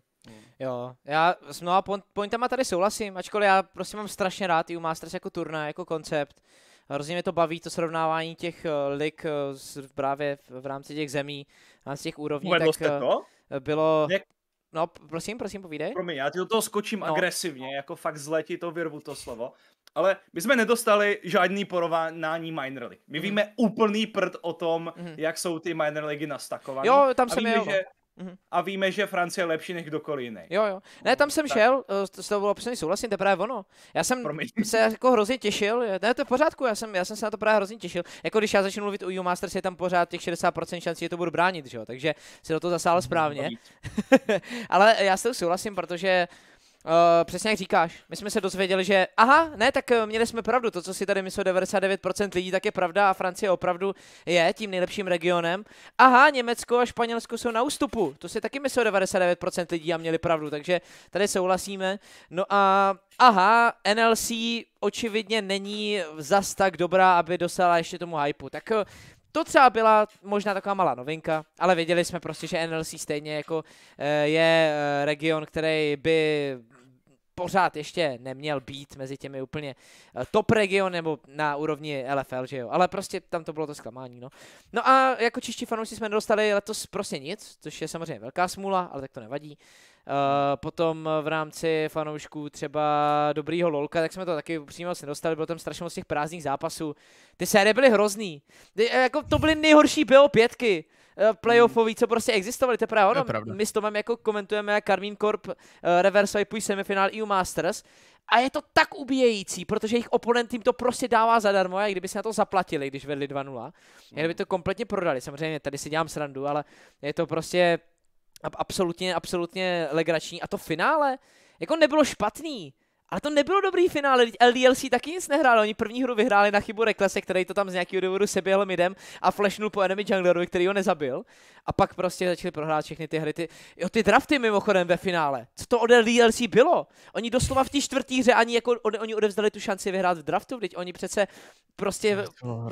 Jo, já s mnoha pointama tady souhlasím, ačkoliv já prostě mám strašně rád EU Masters jako turnaj, jako koncept. Hrozně mě to baví, to srovnávání těch uh, lig eh, právě v, v rámci těch zemí, v rámci těch úrovní. Uvedl tak, jste eh, to? Bylo... Jak No, prosím, prosím, povídej. Promiň, já ti do toho skočím no. agresivně, jako fakt zletí to, vyrvu to slovo. Ale my jsme nedostali žádný porovnání minor league. My mm. víme úplný prd o tom, mm. jak jsou ty minor ligy nastakované. Jo, tam jsem víme, je, no. že Mm-hmm. A víme, že Francie je lepší než kdokoliv jiný. Jo, jo. Ne, tam jsem tak. šel, eh, s toho bylo přesně souhlasím, to je právě ono. Já jsem Promiň. se jako hrozně těšil, ne, to je v pořádku, já jsem, já jsem se na to právě hrozně těšil. Jako když já začnu mluvit o EU Masters, je tam pořád těch 60% šancí, že to budu bránit, že jo, takže si do toho zasáhl správně. Ale já s tou souhlasím, protože Uh, přesně jak říkáš, my jsme se dozvěděli, že aha, ne, tak eh, měli jsme pravdu, to, co si tady myslel 99% lidí, tak je pravda a Francie opravdu je tím nejlepším regionem. Aha, Německo a Španělsko jsou na ústupu, to si taky myslel 99% lidí a měli pravdu, takže tady souhlasíme. No a aha, NLC očividně není zas tak dobrá, aby dosáhla ještě tomu hypu. Tak eh, to třeba byla možná taková malá novinka, ale věděli jsme prostě, že NLC stejně jako eh, je eh, region, který by pořád ještě neměl být mezi těmi úplně eh, top region nebo na úrovni LFL, že jo. Ale prostě tam to bylo to zklamání, no. No a jako čiští fanoušci jsme nedostali letos prostě nic, což je samozřejmě velká smůla, ale tak to nevadí. Eh, potom v rámci fanoušků třeba dobrýho lolka, tak jsme to taky přímo se dostali, bylo tam strašně moc těch prázdných zápasů. Ty série byly hrozný. Ty, eh, jako to byly nejhorší BO5 eh, playoffový, co prostě existovaly, to je právě ono. Je My s Tomem jako komentujeme jak Karmín Corp uh, reverse půj semifinál EU Masters a je to tak ubíjející, protože jejich oponent jim to prostě dává zadarmo a kdyby si na to zaplatili, když vedli 2-0, mm. kdyby to kompletně prodali. Samozřejmě tady si dělám srandu, ale je to prostě absolutně, absolutně legrační. A to finále, jako nebylo špatný, ale to nebylo dobrý finále, LDLC taky nic nehrálo, oni první hru vyhráli na chybu Reklese, který to tam z nějakého důvodu seběhl midem a flashnul po enemy junglerovi, který ho nezabil a pak prostě začali prohrát všechny ty hry. Ty, jo, ty drafty mimochodem ve finále. Co to od DLC bylo? Oni doslova v té čtvrtý hře ani jako on, oni odevzdali tu šanci vyhrát v draftu, teď oni přece prostě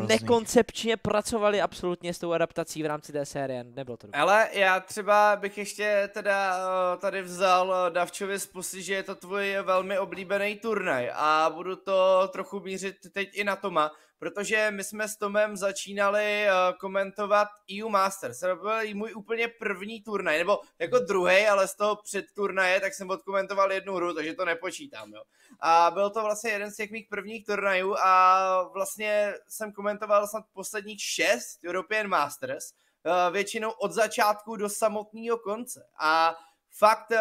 nekoncepčně pracovali absolutně s tou adaptací v rámci té série. Nebylo to Ale já třeba bych ještě teda eh, tady vzal eh, Davčovi z pusy, že je to tvůj velmi oblíbený turnaj a budu to trochu mířit teď i na Toma, protože my jsme s Tomem začínali eh, komentovat EU Masters. To byl můj úplně první turnaj, nebo jako druhý, ale z toho před turnaje, tak jsem odkomentoval jednu hru, takže to nepočítám. Jo. A byl to vlastně jeden z těch mých prvních turnajů a vlastně jsem komentoval snad posledních šest European Masters, eh, většinou od začátku do samotného konce. A fakt eh,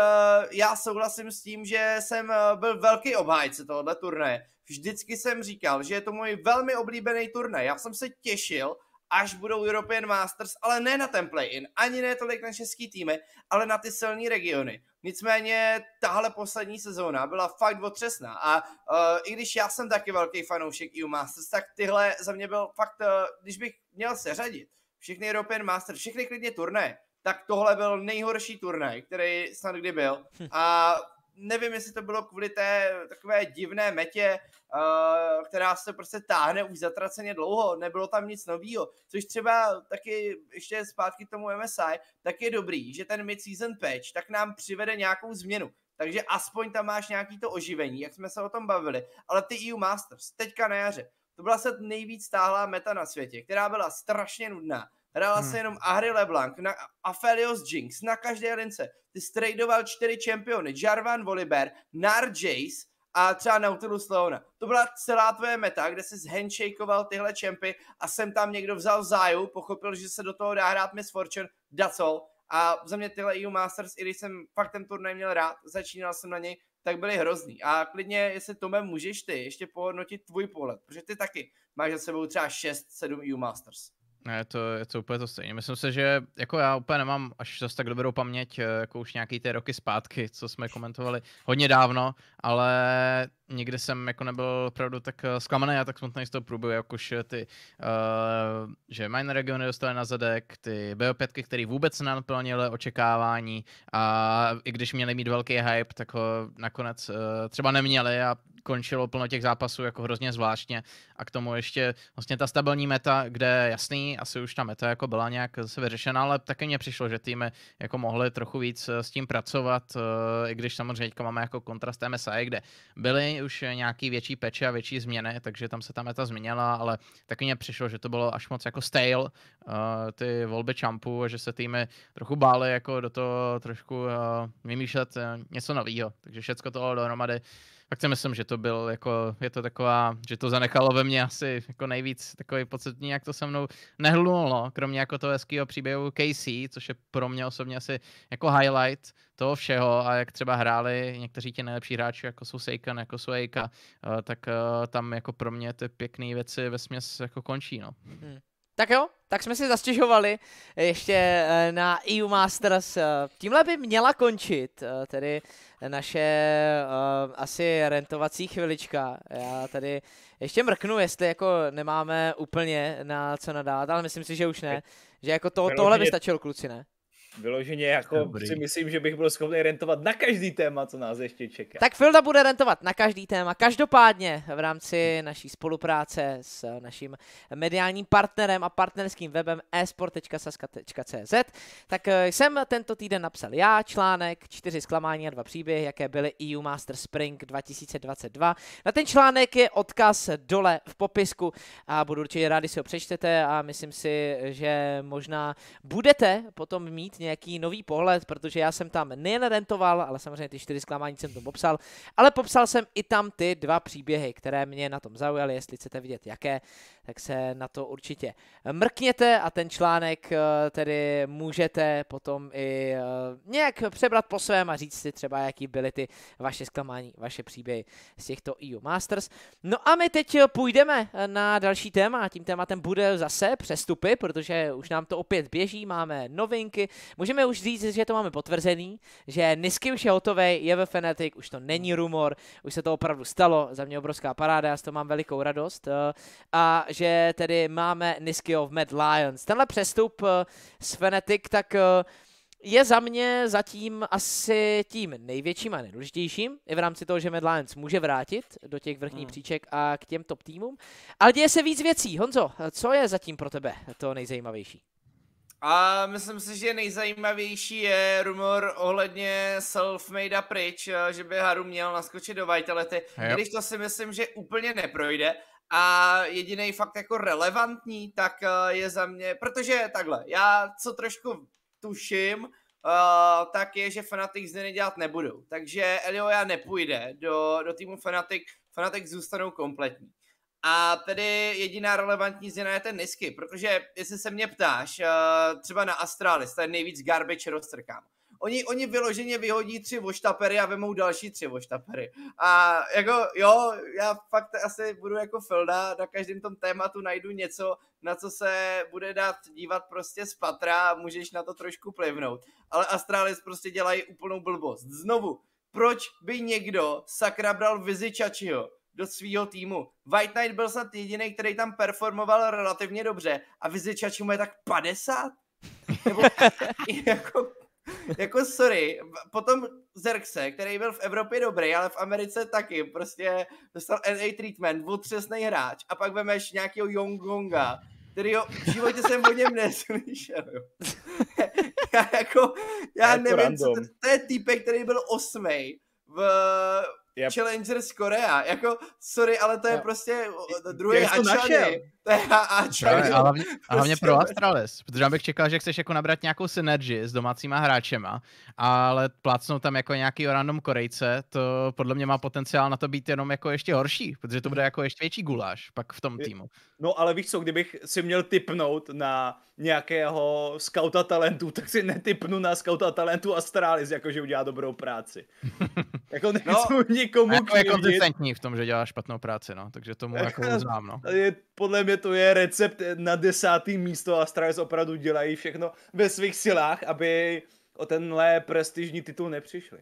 já souhlasím s tím, že jsem byl velký obhájce tohohle turnaje vždycky jsem říkal, že je to můj velmi oblíbený turnaj. Já jsem se těšil, až budou European Masters, ale ne na ten play-in, ani ne tolik na český týmy, ale na ty silné regiony. Nicméně tahle poslední sezóna byla fakt otřesná a uh, i když já jsem taky velký fanoušek EU Masters, tak tyhle za mě byl fakt, uh, když bych měl seřadit všechny European Masters, všechny klidně turné, tak tohle byl nejhorší turnaj, který snad kdy byl a nevím, jestli to bylo kvůli té takové divné metě, uh, která se prostě táhne už zatraceně dlouho, nebylo tam nic nového, což třeba taky ještě zpátky k tomu MSI, tak je dobrý, že ten mid-season patch tak nám přivede nějakou změnu. Takže aspoň tam máš nějaký to oživení, jak jsme se o tom bavili. Ale ty EU Masters, teďka na jaře, to byla se nejvíc stáhlá meta na světě, která byla strašně nudná. Hrála hmm. se jenom Ahry Leblanc, na Aphelios Jinx, na každé lince ty stradoval čtyři čempiony. Jarvan Voliber, Narjace a třeba Nautilus Leona. To byla celá tvoje meta, kde jsi zhandshakeoval tyhle čempy a jsem tam někdo vzal záju, pochopil, že se do toho dá hrát Miss Fortune, that's all. A za mě tyhle EU Masters, i když jsem fakt ten turnaj měl rád, začínal jsem na něj, tak byly hrozný. A klidně, jestli Tome můžeš ty ještě pohodnotit tvůj pohled, protože ty taky máš za sebou třeba 6-7 EU Masters. Ne, to, je to úplně to stejné. Myslím si, že jako já úplně nemám až zase tak dobrou paměť, eh, jako už nějaký ty roky zpátky, co jsme komentovali hodně dávno, ale nikdy jsem jako nebyl opravdu tak eh, zklamaný a tak smutný z toho průběhu, už eh, ty, uh, že mine regiony dostaly na zadek, ty BO5, které vůbec nenaplnily očekávání a i když měli mít velký hype, tak ho nakonec uh, třeba neměli a končilo plno těch zápasů jako hrozně zvláštně a k tomu ještě vlastně ta stabilní meta, kde jasný, asi už ta meta jako byla nějak zase vyřešena, ale taky mně přišlo, že týmy jako mohly trochu víc eh, s tím pracovat, eh, i když samozřejmě teďka máme jako kontrast MSI, kde byly už nějaký větší peče a větší změny, takže tam se ta meta změnila, ale taky mně přišlo, že to bylo až moc jako stale, eh, ty volby čampů, že se týmy trochu bály jako do toho trošku vymýšlet něco nového. Takže všechno toho dohromady fakt si myslím, že to byl jako, je to taková, že to zanechalo ve mně asi jako nejvíc takový pocit, jak to se mnou nehlulo, kromě jako toho hezkého příběhu Casey, což je pro mě osobně asi jako highlight toho všeho a jak třeba hráli někteří ti nejlepší hráči, jako jsou Seikan, jako jsou Eika, eh, tak eh, tam jako pro mě ty pěkné věci ve směs jako končí, no. Hmm. Tak jo, tak jsme si zastěžovali ještě eh, na EU Masters. Eh, tímhle by měla končit eh, tedy naše asi rentovací chvilička. Já tady ještě mrknu, jestli jako nemáme úplně na co nadát, ale myslím si, že už ne. Že jako to, tohle by stačilo kluci, ne? Vyloženě jako Dobrý. si myslím, že bych byl schopný rentovat na každý téma, co nás ještě čeká. Tak Filda bude rentovat na každý téma. Každopádně v rámci naší spolupráce s naším mediálním partnerem a partnerským webem esport.saska.cz, tak eh, jsem tento týden napsal já článek čtyři zklamání a dva příběhy, jaké byly EU Master Spring 2022. Na ten článek je odkaz dole v popisku a budu určitě rádi si ho přečtete a myslím si, že možná budete potom mít nějaký nový pohled, protože já jsem tam nejen rentoval, ale samozřejmě ty čtyři zklamání jsem tam popsal, ale popsal jsem i tam ty dva příběhy, které mě na tom zaujaly, jestli chcete vidět jaké, tak se na to určitě mrkněte a ten článek eh, tedy můžete potom i eh, nějak přebrat po svém a říct si třeba, jaký byly ty vaše zklamání, vaše příběhy z těchto EU Masters. No a my teď půjdeme eh, na další téma. a Tím tématem bude zase přestupy, protože už nám to opět běží, máme novinky. Můžeme už říct, že to máme potvrzený, že Nisky už je hotový, je ve Fnatic, už to není rumor, už se to opravdu stalo, za mě obrovská paráda, já s toho mám velikou radost. A že tedy máme Nisky of Mad Lions. Tenhle přestup z eh, Fnatic, tak eh, je za mě zatím asi tím největším a nejdůležitějším, i v rámci toho, že Mad Lions může vrátit do těch vrchních hmm. příček a k těm top týmům. Ale děje se víc věcí. Honzo, co je zatím pro tebe to nejzajímavější? A myslím si, že nejzajímavější je rumor ohledně self-made pryč, eh, že by Haru měl naskočit do Vitality, yep. když to si myslím, že úplně neprojde, a jediný fakt jako relevantní, tak eh, je za mě, protože takhle, já co trošku tuším, Uh, tak je, že Fnatic zde dělat nebudou. Takže Elioja nepůjde do, do týmu Fnatic, Fnatic zůstanou kompletní. A tedy jediná relevantní změna je ten Nisky, protože jestli se mě ptáš, uh, třeba na Astralis, to je nejvíc garbage roster, kámo oni, oni vyloženě vyhodí tři voštapery a vemou další tři voštapery. A jako jo, já fakt asi budu jako Felda, na každém tom tématu najdu něco, na co se bude dát dívat prostě z patra a můžeš na to trošku plivnout. Ale Astralis prostě dělají úplnou blbost. Znovu, proč by někdo sakra bral Vizičačiho do svého týmu? White Knight byl snad jediný, který tam performoval relativně dobře a Vizičači mu je tak 50? Nebo jako jako sorry, potom Zerxe, který byl v Evropě dobrý, ale v Americe taky, prostě dostal NA treatment, otřesný hráč a pak vemeš nějakého Yongonga, který ho, v životě jsem o něm neslyšel. já jako, já jako nevím, co to, to je týpek, který byl osmý v yep. Challenger z Korea. Jako, sorry, ale to je no. prostě druhý Hačany. A, a, hlavně, a hlavně pro Astralis, protože já bych čekal, že chceš jako nabrat nějakou synergii s domácíma hráčema, ale plácnou tam jako nějaký random Korejce, to podle mě má potenciál na to být jenom jako ještě horší, protože to bude mhm. jako ještě větší guláš pak v tom týmu. No ale víš co, kdybych si měl typnout na nějakého skauta talentu, tak si netypnu na skauta talentu Astralis, jakože udělá dobrou práci. jako no, nechci no, nikomu jako je konzistentní v tom, že dělá špatnou práci, no, takže tomu jako uznám, no. Je podle mě mě to je recept na desátý místo a Stars opravdu dělají všechno ve svých silách, aby o tenhle prestižní titul nepřišli.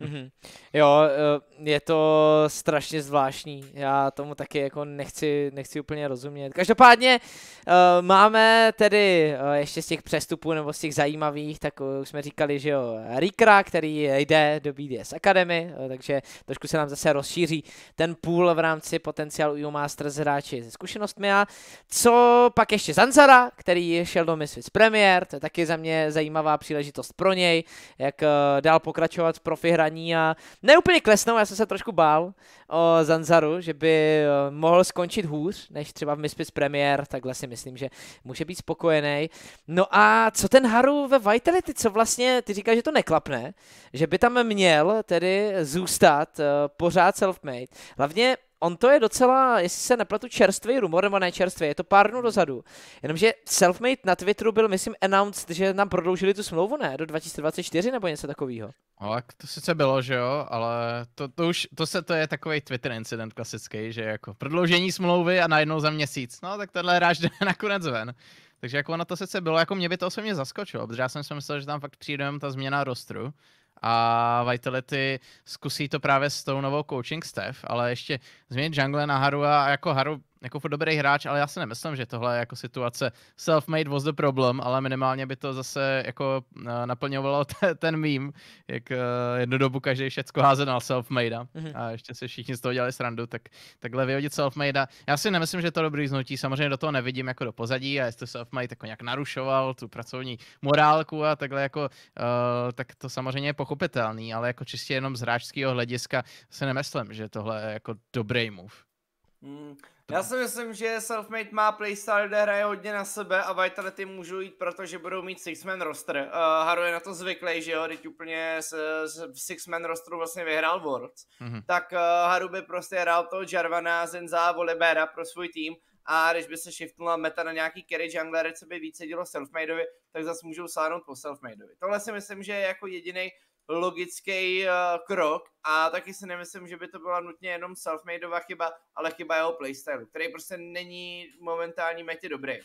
Mhm. jo, eh, je to strašně zvláštní. Já tomu taky jako nechci, nechci úplně rozumět. Každopádně eh, máme tedy eh, ještě z těch přestupů nebo z těch zajímavých, tak už jsme říkali, že jo, Rikra, který jde do BDS Academy, takže trošku se nám zase rozšíří ten půl v rámci potenciálu EU Masters hráči se zkušenostmi a co pak ještě Zanzara, který šel do Miss Premier, to je taky za mě zajímavá příležitost pro něj, jak dál pokračovat pokračovat v profi hraní a neúplně klesnou, já jsem se trošku bál o Zanzaru, že by eh, mohl skončit hůř, než třeba v Mispis Premier, takhle si myslím, že může být spokojený. No a co ten Haru ve Vitality, co vlastně, ty říkáš, že to neklapne, že by tam měl tedy zůstat eh, pořád self-made. Hlavně on to je docela, jestli se nepletu, čerstvý rumor, nebo ne čerstvý, je to pár dnů dozadu. Jenomže Selfmade na Twitteru byl, myslím, announced, že nám prodloužili tu smlouvu, ne? Do 2024 nebo něco takového. No, tak to sice bylo, že jo, ale to, to už, to se, to je takový Twitter incident klasický, že jako prodloužení smlouvy a najednou za měsíc. No, tak tenhle hráč jde nakonec ven. Takže jako ono to sice bylo, jako mě by to osobně zaskočilo, protože já jsem si myslel, že tam fakt přijde ta změna rostru, a Vitality zkusí to právě s tou novou coaching staff, ale ještě změnit jungle na Haru a jako Haru jako for dobrý hráč, ale já si nemyslím, že tohle jako situace self-made was the problem, ale minimálně by to zase jako eh, naplňovalo t- ten mím, jak eh, jednu dobu každý všecko házel na self-made mm-hmm. a ještě se všichni z toho dělali srandu, tak takhle vyhodit self-made. Já si nemyslím, že to dobrý znutí, samozřejmě do toho nevidím jako do pozadí a jestli self-made jako nějak narušoval tu pracovní morálku a takhle jako, uh, tak to samozřejmě je pochopitelný, ale jako čistě jenom z hráčského hlediska si nemyslím, že tohle je jako dobrý move. Mm, já si myslím, že Selfmade má playstyle, kde hraje hodně na sebe a Vitality můžou jít, protože budou mít six-man roster. Uh, Haru je na to zvyklý, že jo, teď úplně s, s six-man rosteru vlastně vyhrál Worlds. Mm-hmm. Tak uh, Haru by prostě hrál toho Jarvana, Zenza, Volibera pro svůj tým a když by se shiftnula meta na nějaký carry jungler, co by více dělo Selfmadeovi, tak zase můžou sáhnout po Selfmadeovi. Tohle si myslím, že je jako jediný logický uh, krok a taky si nemyslím, že by to byla nutně jenom selfmadeová chyba, ale chyba jeho playstyle, který prostě není momentální metě dobrý.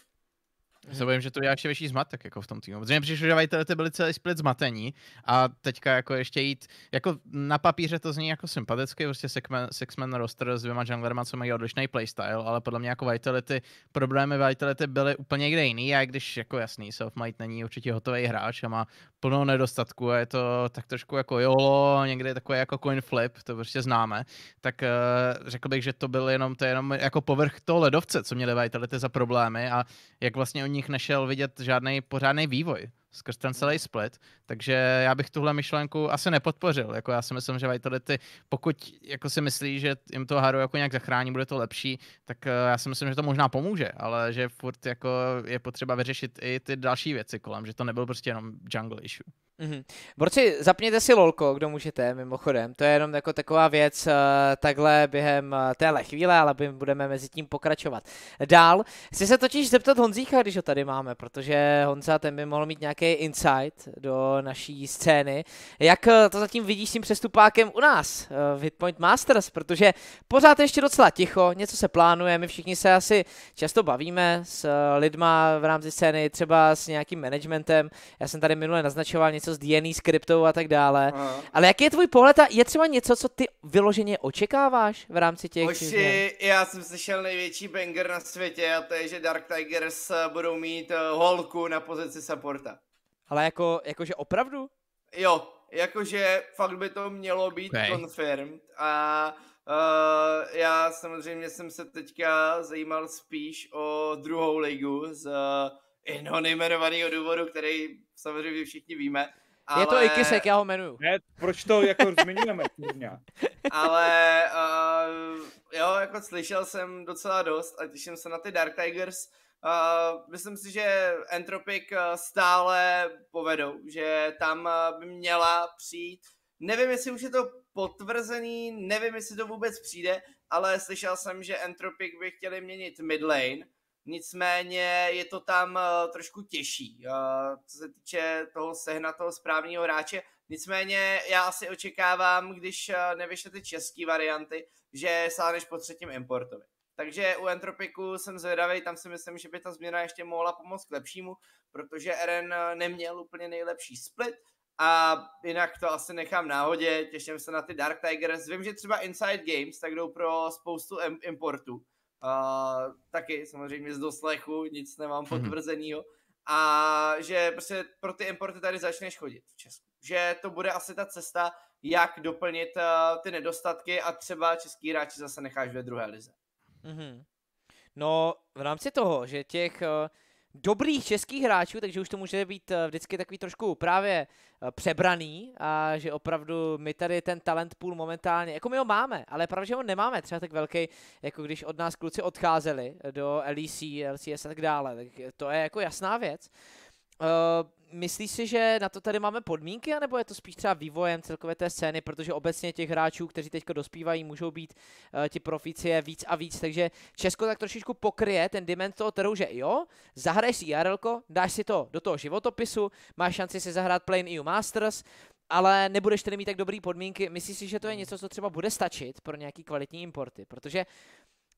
Já se bojím, že to je ještě větší zmatek jako v tom týmu. Protože přišlo, že Vajtelete byli celý split zmatení a teďka jako ještě jít, jako na papíře to zní jako sympaticky, prostě six-man, roster s dvěma junglerma, co mají odlišný playstyle, ale podle mě jako Vitality, problémy Vitality byly úplně někde jiný a když jako jasný, Selfmite není určitě hotový hráč a má plno nedostatku a je to tak trošku jako jolo, někdy je takový jako coin flip, to prostě známe, tak uh, řekl bych, že to byl jenom, to je jenom jako povrch toho ledovce, co měli Vitality za problémy a jak vlastně oni nich nešel vidět žádný pořádný vývoj skrz ten celý split, takže já bych tuhle myšlenku asi nepodpořil, jako já si myslím, že Vitality, pokud jako si myslí, že jim to Haru jako nějak zachrání, bude to lepší, tak eh, já si myslím, že to možná pomůže, ale že furt jako je potřeba vyřešit i ty další věci kolem, že to nebyl prostě jenom jungle issue. Mm-hmm. Borci, zapněte si lolko, kdo můžete, mimochodem. To je jenom jako taková věc uh, takhle během uh, téhle chvíle, ale my budeme mezi tím pokračovat. Dál, chci se totiž zeptat Honzíka, když ho tady máme, protože Honza ten by mohl mít nějaký insight do naší scény. Jak eh, to zatím vidíš s tím přestupákem u nás uh, v Hitpoint Masters, protože pořád ještě docela ticho, něco se plánuje, my všichni se asi často bavíme s lidma v rámci scény, třeba s nějakým managementem. Já jsem tady minule naznačoval něco něco s DNA, skriptou e, a tak dále. Aha. Ale jaký je tvůj pohled a je třeba něco, co ty vyloženě očekáváš v rámci těch Oši, já jsem slyšel největší banger na světě a to je, že Dark Tigers eh, budou mít eh, holku na pozici supporta. Ale jako, jakože opravdu? Jo, jakože fakt by to mělo být okay. confirmed a Uh, já samozřejmě jsem se teďka zajímal spíš o druhou ligu z uh, jednoho nejmenovaného důvodu, který samozřejmě všichni víme. Ale... Je to i Kisek, já ho jmenuju. Ne, proč to jako zmiňujeme, Ale uh, jo, jako slyšel jsem docela dost a těším se na ty Dark Tigers. Uh, myslím si, že Entropic eh, stále povedou, že tam by měla přijít. Nevím, jestli už je to potvrzený, nevím, jestli to vůbec přijde, ale slyšel jsem, že Entropic by chtěli měnit midlane, nicméně je to tam eh, trošku těžší, eh, co se týče toho sehnat toho správného hráče. Nicméně já asi očekávám, když eh, nevyšly ty české varianty, že sáhneš po třetím importovi. Takže u Entropiku jsem zvědavý, tam si myslím, že by ta změna ještě mohla pomoct k lepšímu, protože Eren neměl úplně nejlepší split a jinak to asi nechám náhodě, těším se na ty Dark Tigers. Vím, že třeba Inside Games tak jdou pro spoustu importů, Uh, taky samozřejmě z doslechu, nic nemám mhm. potvrzeného. A že prostě pro ty importy tady začneš chodit v Česku. Že to bude asi ta cesta, jak doplnit uh, ty nedostatky a třeba český hráči zase necháš ve druhé lize. Mm-hmm. No, v rámci toho, že těch uh dobrých českých hráčů, takže už to může být eh, vždycky takový trošku právě eh, přebraný a že opravdu my tady ten talent půl momentálně, jako my ho máme, ale pravda, že ho nemáme třeba tak velký, jako když od nás kluci odcházeli do LEC, LCS a tak dále, tak to je jako jasná věc. Eh, myslíš si, že na to tady máme podmínky, anebo je to spíš třeba vývojem celkové té scény, protože obecně těch hráčů, kteří teď dospívají, můžou být uh, ti profíci je víc a víc, takže Česko tak trošičku pokryje ten dimenz toho trhu, že jo, zahraješ si IRL, dáš si to do toho životopisu, máš šanci si zahrát Plain EU Masters, ale nebudeš tedy mít tak dobré podmínky. Myslíš si, že to je něco, co třeba bude stačit pro nějaký kvalitní importy? Protože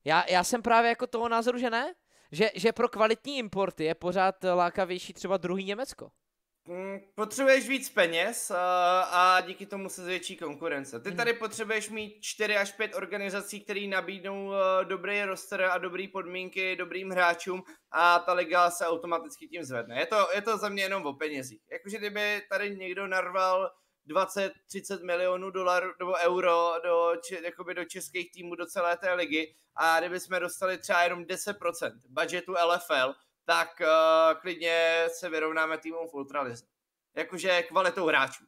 já, já jsem právě jako toho názoru, že ne, že, že pro kvalitní importy je pořád lákavější třeba druhý Německo. Mm, potřebuješ víc peněz eh, a díky tomu se zvětší konkurence. Ty mhm. tady potřebuješ mít 4 až 5 organizací, které nabídnou eh, dobrý roster a dobré podmínky dobrým hráčům a ta liga se automaticky tím zvedne. Je to, je to za mě jenom o penězích. Jakože kdyby tady někdo narval 20-30 milionů dolarů nebo euro do, jakoby do českých týmů, do celé té ligy a kdyby jsme dostali třeba jenom 10% budžetu LFL, tak uh, klidně se vyrovnáme týmům v ultralize. Jakože kvalitou hráčů.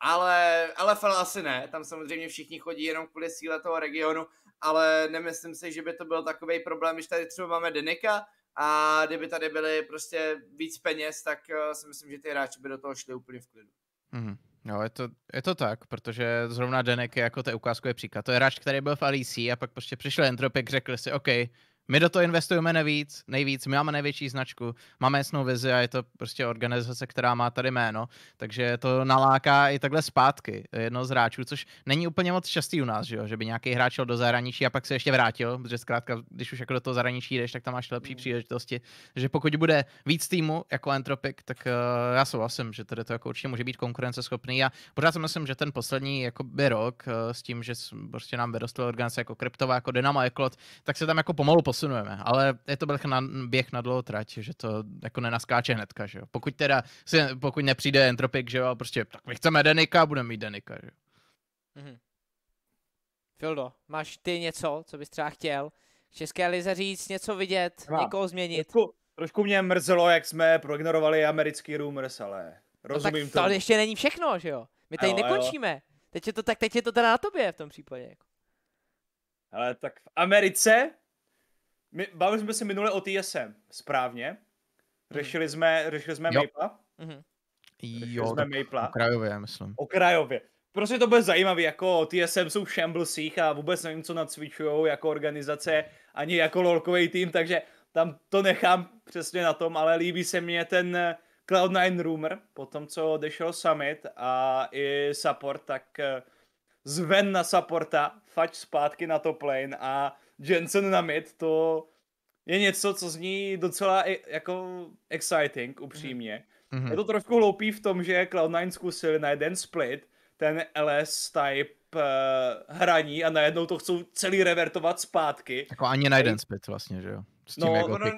Ale LFL asi ne, tam samozřejmě všichni chodí jenom kvůli síle toho regionu, ale nemyslím si, že by to byl takový problém, když tady třeba máme Denika a kdyby tady byly prostě víc peněz, tak uh, si myslím, že ty hráči by do toho šli úplně v klidu. Mm-hmm. No, je to, je to tak, protože zrovna Denek je jako ten ukázkový příklad. To je hráč, který byl v Alicii a pak prostě přišel Entropik, řekl si, OK, my do toho investujeme nejvíc, nejvíc, my máme největší značku, máme jasnou vizi a je to prostě organizace, která má tady jméno, takže to naláká i takhle zpátky jedno z hráčů, což není úplně moc častý u nás, že, jo? že by nějaký hráč šel do zahraničí a pak se ještě vrátil, protože zkrátka, když už jako do toho zahraničí jdeš, tak tam máš lepší mm. příležitosti. Takže pokud bude víc týmu jako Entropic, tak uh, já souhlasím, že tady to jako určitě může být konkurenceschopný a pořád si myslím, že ten poslední jako by rok uh, s tím, že prostě nám vyrostly organizace jako Kryptova, jako Dynamo Eklot, tak se tam jako pomalu posunujeme. Ale je to na, běh na dlouhou trať, že to jako nenaskáče hnedka, že jo. Pokud teda, pokud nepřijde Entropik, že jo, prostě tak my chceme Denika, budeme mít Denika, že jo. Mm-hmm. Fildo, máš ty něco, co bys třeba chtěl? České lize říct, něco vidět, Mám. někoho změnit? Trošku, trošku mě mrzelo, jak jsme proignorovali americký rumors, ale rozumím no tak to. Ale ještě není všechno, že jo? My tady jo, nekončíme. Jo. Teď je to tak, teď je to teda na tobě v tom případě. Jako. Ale tak v Americe my, bavili jsme se minule o TSM, správně. Mhm. Řešili jsme, řešili jsme jo. Maple. Mm-hmm. Řešili jo, jsme Mapla. Okrajově, myslím. Okrajově. Prostě to bude zajímavé, jako TSM jsou v shamblesích a vůbec nevím, co nacvičujou jako organizace, ani jako lolkový tým, takže tam to nechám přesně na tom, ale líbí se mně ten eh, Cloud9 rumor, po tom, co odešel Summit a i support, tak eh, zven na supporta, fač zpátky na top lane a Jensen na mid, to je něco, co zní docela jako exciting, upřímně. Mm-hmm. Je to trošku hloupý v tom, že Cloud9 zkusili na jeden split, ten LS type uh, hraní a najednou to chcou celý revertovat zpátky. Jako ani na jeden split vlastně, že jo? S tím, no, jak ono,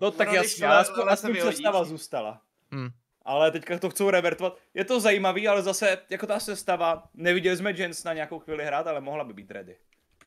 no tak ono, jasně, ale aspoň, aspoň sestava zůstala. Hmm. Ale teďka to chcou revertovat. Je to zajímavý, ale zase jako ta sestava, neviděli jsme Jens na nějakou chvíli hrát, ale mohla by být ready.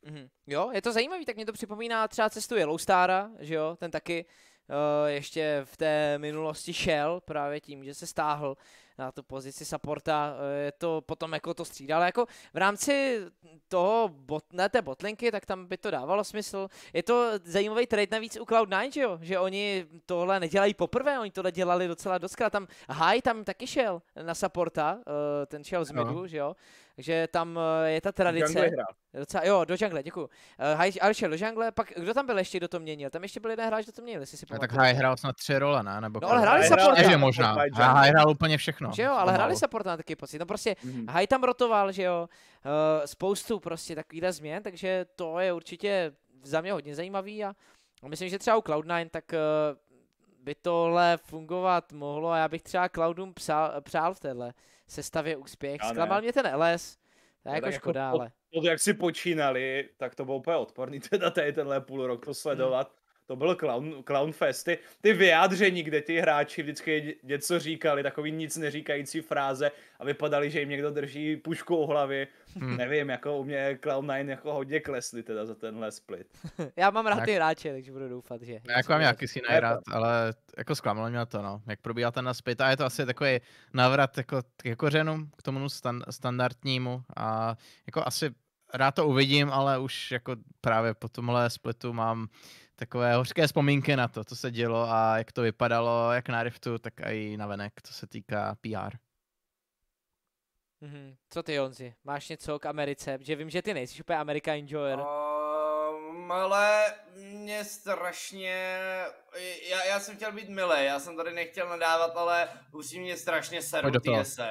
Mm-hmm. Jo, je to zajímavý, tak mě to připomíná třeba cestu Yellowstara, že jo, ten taky uh, ještě v té minulosti šel právě tím, že se stáhl na tu pozici supporta, eh, je to potom jako to střídal. ale jako v rámci toho bot, ne, té botlinky, tak tam by to dávalo smysl. Je to zajímavý trade navíc u Cloud9, že jo? Že oni tohle nedělají poprvé, oni tohle dělali docela dost. Tam High tam taky šel na supporta, eh, ten šel z medu, no. že jo? Takže tam eh, je ta tradice. Docela, jo, do jungle, děkuji. Uh, eh, ale šel do jungle, pak kdo tam byl ještě, kdo to měnil? Tam ještě byl jeden hráč, kdo to měnil, jestli si pamatuju. Tak High hrál snad tři role, ne? Nebo no, ale hráli supporta. Že možná. A hrál úplně všechno. Že jo, ale hráli supporta na taky pocit. No prostě mm. High tam rotoval, že jo. Uh, spoustu prostě takovýhle změn, takže to je určitě za mě hodně zajímavý a myslím, že třeba u Cloud9 tak uh, by tohle fungovat mohlo a já bych třeba Cloudům přál, přál v téhle sestavě úspěch. Já Zklamal mě ten LS, to je jako, jako škoda, jako, ale... od, jak si počínali, tak to bylo úplně odporný teda tady tenhle půl rok to sledovat. Hmm to byl clown, clown fest. Ty vyjádření, kde ti hráči vždycky něco říkali, takový nic neříkající fráze a vypadali, že jim někdo drží pušku u hlavy. Hmm. Nevím, jako u mě Cloud9 jako hodně klesli teda za tenhle split. Já mám rád tak... ty hráče, takže budu doufat, že... Já jako mám nějaký si rád, jako- ale jako zklamalo mě to, no. Jak probíhá ten split a je to asi takový návrat jako, jako řenům k tomu stan, standardnímu a jako asi rád to uvidím, ale už jako právě po tomhle splitu mám takové hořké vzpomínky na to, co se dělo a jak to vypadalo, jak na Riftu, tak i na venek, co se týká PR. Mm-hmm. Co ty, Jonzi? Máš něco k Americe? Že vím, že ty nejsi úplně America Enjoyer. Um, ale mě strašně... Já, já jsem chtěl být milý, já jsem tady nechtěl nadávat, ale musím mě strašně seru TSM.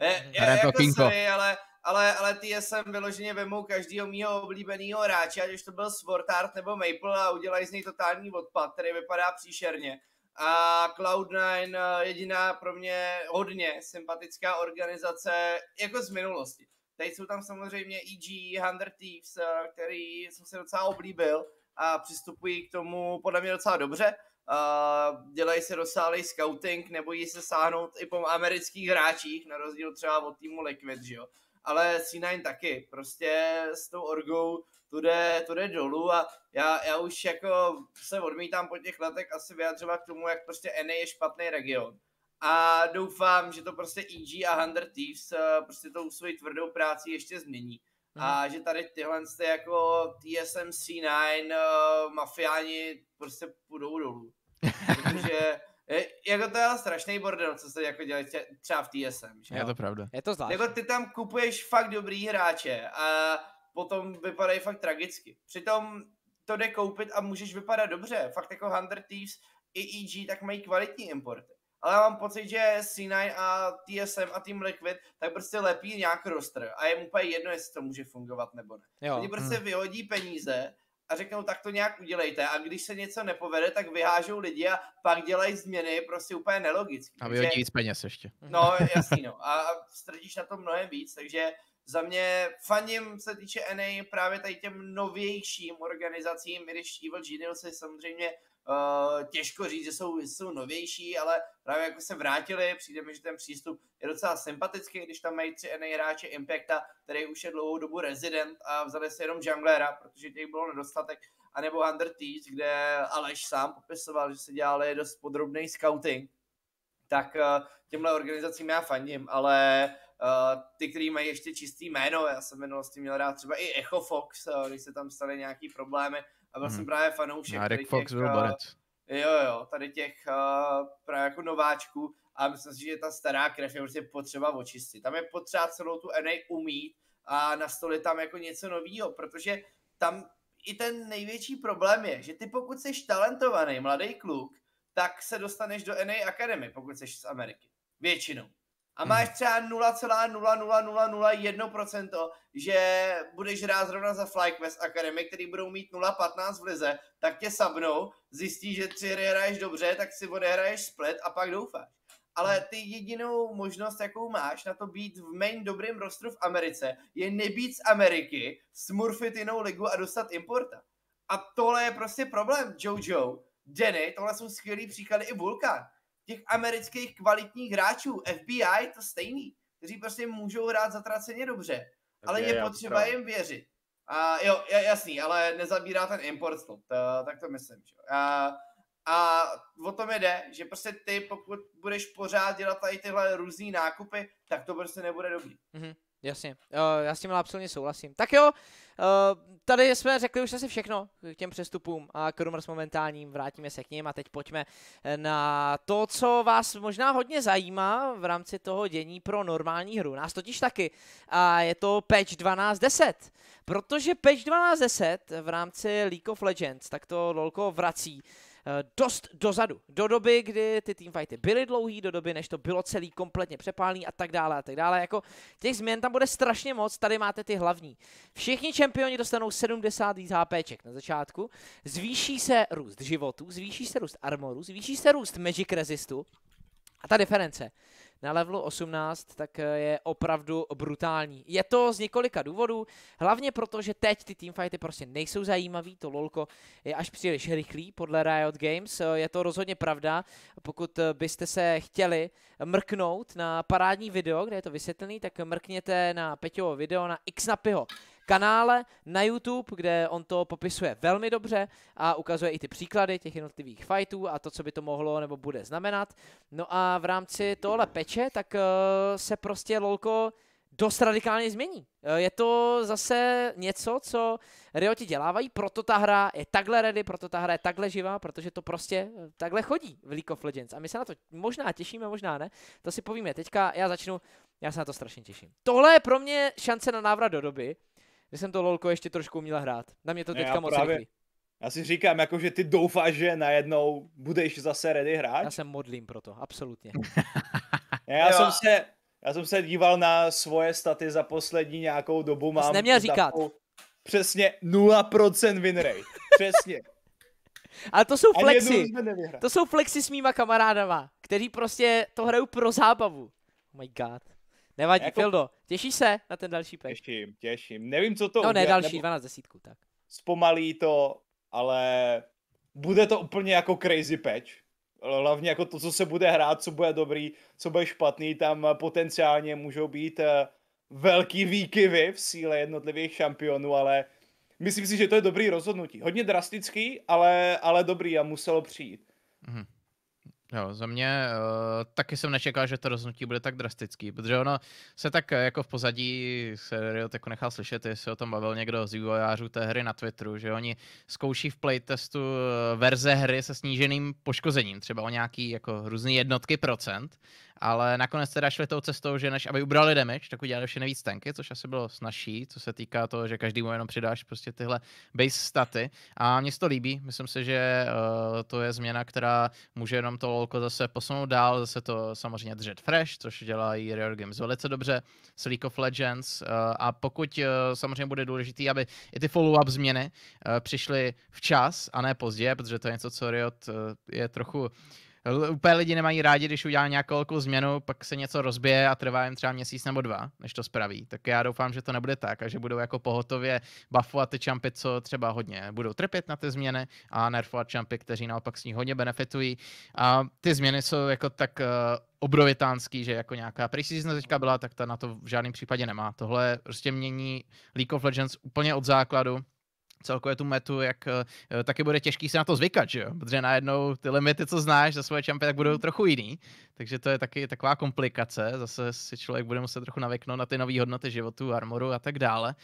Je, je, jako sorry, ale ale, ale ty jsem vyloženě vemou každého mýho oblíbeného hráče, ať už to byl Svortart nebo Maple a udělají z něj totální odpad, který vypadá příšerně. A Cloud9 eh, jediná pro mě hodně sympatická organizace, jako z minulosti. Teď jsou tam samozřejmě EG, Hunter Thieves, eh, který jsem se docela oblíbil a přistupují k tomu podle mě docela dobře. Uh, dělají se rozsáhlý scouting, nebojí se sáhnout i po amerických hráčích, na rozdíl třeba od týmu Liquid, že jo ale C9 taky. Prostě s tou orgou to jde, to jde dolů a já, já už jako se odmítám po těch letech asi vyjadřovat k tomu, jak prostě NA je špatný region. A doufám, že to prostě EG a Hunter Thieves eh, prostě tou svojí tvrdou práci ještě změní. Mm. A že tady tyhle jste jako TSMC9 uh, eh, mafiáni prostě půjdou dolů. Protože je, jako to je strašný bordel, co se jako dělají třeba v TSM. Že? Je to pravda. Je to zvláštní. Jako ty tam kupuješ fakt dobrý hráče a potom vypadají fakt tragicky. Přitom to jde koupit a můžeš vypadat dobře. Fakt jako Hunter Thieves i EG tak mají kvalitní importy. Ale mám pocit, že C9 a TSM a Team Liquid tak prostě lepí nějak roster a je mu úplně jedno, jestli to může fungovat nebo ne. Jo. Oni prostě hmm. vyhodí peníze a řeknou, tak to nějak udělejte. A když se něco nepovede, tak vyhážou lidi a pak dělají změny prostě úplně nelogicky. A vyhodí víc peněz ještě. No, jasný, no. A strdíš na to mnohem víc, takže za mě faním se týče NA právě tady těm novějším organizacím, i když Evil Genius je samozřejmě Eh, těžko říct, že jsou, jsou novější, ale právě jako se vrátili, přijde mi, že ten přístup je docela sympatický, když tam mají tři NA hráče Impacta, který už je dlouhou dobu rezident a vzali si jenom junglera, protože těch bylo nedostatek, anebo Under Thieves, kde Aleš sám popisoval, že se dělali dost podrobný scouting, tak uh, těmhle organizacím já fandím, ale Uh, ty, který mají ještě čistý jméno, já jsem v minulosti měl rád třeba i Echo Fox, uh, když se tam staly nějaký problémy, a byl hmm. jsem mhm. právě fanoušek. A těch, Fox byl eh, borec. Jo, jo, tady těch uh, právě jako nováčků a myslím si, že ta stará krev je prostě potřeba očistit. Tam je potřeba celou tu NA umít a nastolit tam jako něco nového, protože tam i ten největší problém je, že ty pokud jsi talentovaný mladý kluk, tak se dostaneš do NA Academy, pokud jsi z Ameriky. Většinou a máš třeba 0,00001%, že budeš hrát zrovna za FlyQuest Academy, který budou mít 0,15 v lize, tak tě sabnou, zjistí, že tři hry hraješ dobře, tak si odehraješ split a pak doufáš. Ale hmm. ty jedinou možnost, jakou máš na to být v main dobrým rostru v Americe, je nebýt z Ameriky, smurfit jinou ligu a dostat importa. A tohle je prostě problém, Jojo. Denny, tohle jsou skvělý příklady i Vulkan těch amerických kvalitních hráčů, FBI, to stejný, kteří prostě můžou hrát zatraceně dobře, ale je, je potřeba jim věřit. A jo, jasný, ale nezabírá ten import stop, to, eh, tak to myslím. Že? A, a o tom jde, že prostě ty, pokud budeš pořád dělat tady tyhle různé nákupy, tak to prostě nebude dobrý. Mm-hmm. Jasně, uh, já s tím absolutně souhlasím. Tak jo, uh, tady jsme řekli už asi všechno k těm přestupům a k Rumors momentálním, vrátíme se k ním a teď pojďme eh, na to, co vás možná hodně zajímá v rámci toho dění pro normální hru. Nás totiž taky a je to patch 1210, protože patch 1210 v rámci League of Legends, tak to lolko vrací Eh, dost dozadu, do doby, kdy ty teamfighty byly dlouhý, do doby, než to bylo celý kompletně přepálný a tak dále a tak dále. Jako těch změn tam bude strašně moc, tady máte ty hlavní. Všichni čempioni dostanou 70 HPček na začátku, zvýší se růst životu, zvýší se růst armoru, zvýší se růst magic resistu a ta diference na levelu 18, tak eh, je opravdu brutální. Je to z několika důvodů, hlavně proto, že teď ty teamfighty prostě nejsou zajímavý, to lolko je až příliš rychlý podle Riot Games, eh, je to rozhodně pravda. Pokud eh, byste se chtěli mrknout na parádní video, kde je to vysvětlený, tak mrkněte na Peťovo video na Xnapyho kanále na YouTube, kde on to popisuje velmi dobře a ukazuje i ty příklady těch jednotlivých fightů a to, co by to mohlo nebo bude znamenat. No a v rámci tohle peče, tak uh, se prostě lolko dost radikálně změní. Eh, je to zase něco, co Rioti dělávají, proto ta hra je takhle ready, proto ta hra je takhle živá, protože to prostě eh, takhle chodí v League of Legends. A my se na to možná těšíme, možná ne, to si povíme. Teďka já začnu, já se na to strašně těším. Tohle je pro mě šance na návrat do doby, že jsem to lolko ještě trošku uměla hrát. Na mě to teďka já moc právě, rychlí. Já si říkám, jako, že ty doufáš, že najednou budeš zase ready hrát? Já se modlím pro to, absolutně. já, já jsem se, já jsem se díval na svoje staty za poslední nějakou dobu. Mám neměl říkat. přesně 0% winrate. Přesně. Ale to jsou flexy. To jsou flexy s mýma kamarádama, kteří prostě to hrajou pro zábavu. Oh my god. Nevadí, jako... Fildo, těšíš se na ten další patch? Těším, těším. Nevím, co to No ne, další, nebo... 12 desítku, tak. Zpomalí to, ale bude to úplně jako crazy patch. Hlavně jako to, co se bude hrát, co bude dobrý, co bude špatný, tam potenciálně můžou být eh, velký výkyvy v síle jednotlivých šampionů, ale myslím si, že to je dobrý rozhodnutí. Hodně drastický, ale, ale dobrý a muselo přijít. Mm-hmm. Jo, za mě uh, taky jsem nečekal, že to rozhodnutí bude tak drastický, protože ono se tak eh, jako v pozadí se Riot jako nechal slyšet, jestli o tom bavil někdo z vývojářů té hry na Twitteru, že oni zkouší v playtestu eh, verze hry se sníženým poškozením, třeba o nějaký jako různé jednotky procent ale nakonec teda šli tou cestou, že než aby ubrali damage, tak udělali ještě nejvíc tanky, což asi bylo snažší, co se týká toho, že každý mu jenom přidáš prostě tyhle base staty. A mně se to líbí, myslím si, že uh, to je změna, která může jenom to lolko zase posunout dál, zase to samozřejmě držet fresh, což dělají Riot Games velice dobře s League of Legends. Uh, a pokud uh, samozřejmě bude důležitý, aby i ty follow-up změny uh, přišly včas a ne pozdě, protože to je něco, co Riot uh, je trochu Úplně lidi nemají rádi, když udělá nějakou velkou změnu, pak se něco rozbije a trvá jim třeba měsíc nebo dva, než to spraví. Tak já doufám, že to nebude tak a že budou jako pohotově buffovat ty čampy, co třeba hodně budou trpět na ty změny a nerfovat čampy, kteří naopak s ní hodně benefitují. A ty změny jsou jako tak uh, obrovitánský, že jako nějaká preseason teďka byla, tak ta na to v žádném případě nemá. Tohle prostě mění League of Legends úplně od základu celkově tu metu, jak eh, taky bude těžký se na to zvykat, že jo? Protože najednou ty limity, co znáš za svoje čampy, tak budou mhm. trochu jiný. Takže to je taky taková komplikace. Zase si člověk bude muset trochu navyknout na ty nové hodnoty životu, armoru a tak dále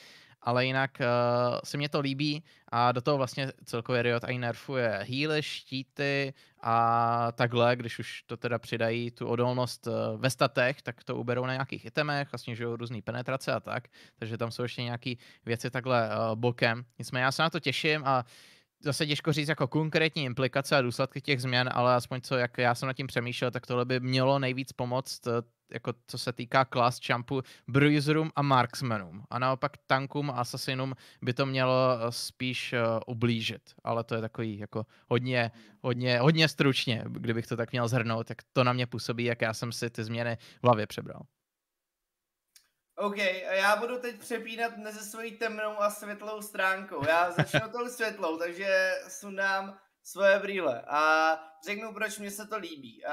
ale jinak uh, se mě to líbí a do toho vlastně celkově Riot i nerfuje healy, štíty a takhle, když už to teda přidají tu odolnost uh, ve statech, tak to uberou na nějakých itemech a snižují různé penetrace a tak, takže tam jsou ještě nějaké věci takhle uh, bokem. Nicméně já se na to těším a zase těžko říct jako konkrétní implikace a důsledky těch změn, ale aspoň co, jak já jsem nad tím přemýšlel, tak tohle by mělo nejvíc pomoct jako co se týká klas jumpu, bruiserům a marksmanům. A naopak tankům a Assassinům by to mělo eh, spíš uh, ublížit. Ale to je takový jako hodně, hodně, hodně stručně, kdybych to tak měl zhrnout, tak to na mě působí, jak já jsem si ty změny v hlavě přebral. OK, já budu teď přepínat mezi svojí temnou a světlou stránkou. Já začnu tou světlou, takže sundám svoje brýle. A řeknu, proč mě se to líbí. A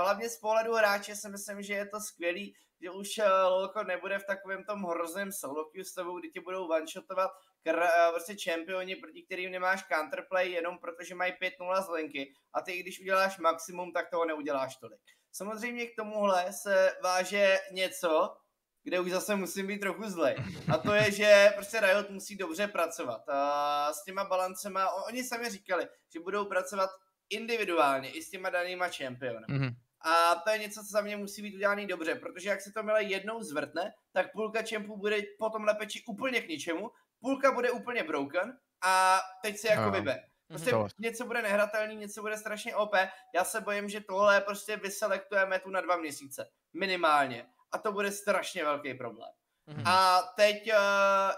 hlavně z pohledu hráče si myslím, že je to skvělý, že už eh, Lolko nebude v takovém tom hrozném solo tebou, kdy tě budou one-shotovat kr- eh, prostě čempioni, proti kterým nemáš counterplay jenom protože mají 5-0 z linky a ty, když uděláš maximum, tak toho neuděláš tolik. Samozřejmě k tomuhle se váže něco, kde už zase musím být trochu zlej. A to je, že prostě Riot musí dobře pracovat. A s těma balancema, oni sami říkali, že budou pracovat individuálně i s těma danýma čempiony. Mm-hmm. A to je něco, co za mě musí být udělané dobře, protože jak se to milé jednou zvrtne, tak půlka čempů bude potom na úplně k ničemu, půlka bude úplně broken a teď se jako vybe. Mhm. Prostě mm-hmm. něco bude nehratelný, něco bude strašně OP. Já se bojím, že tohle prostě vyselektujeme tu na dva měsíce. Minimálně a to bude strašně velký problém. Mm-hmm. A teď uh,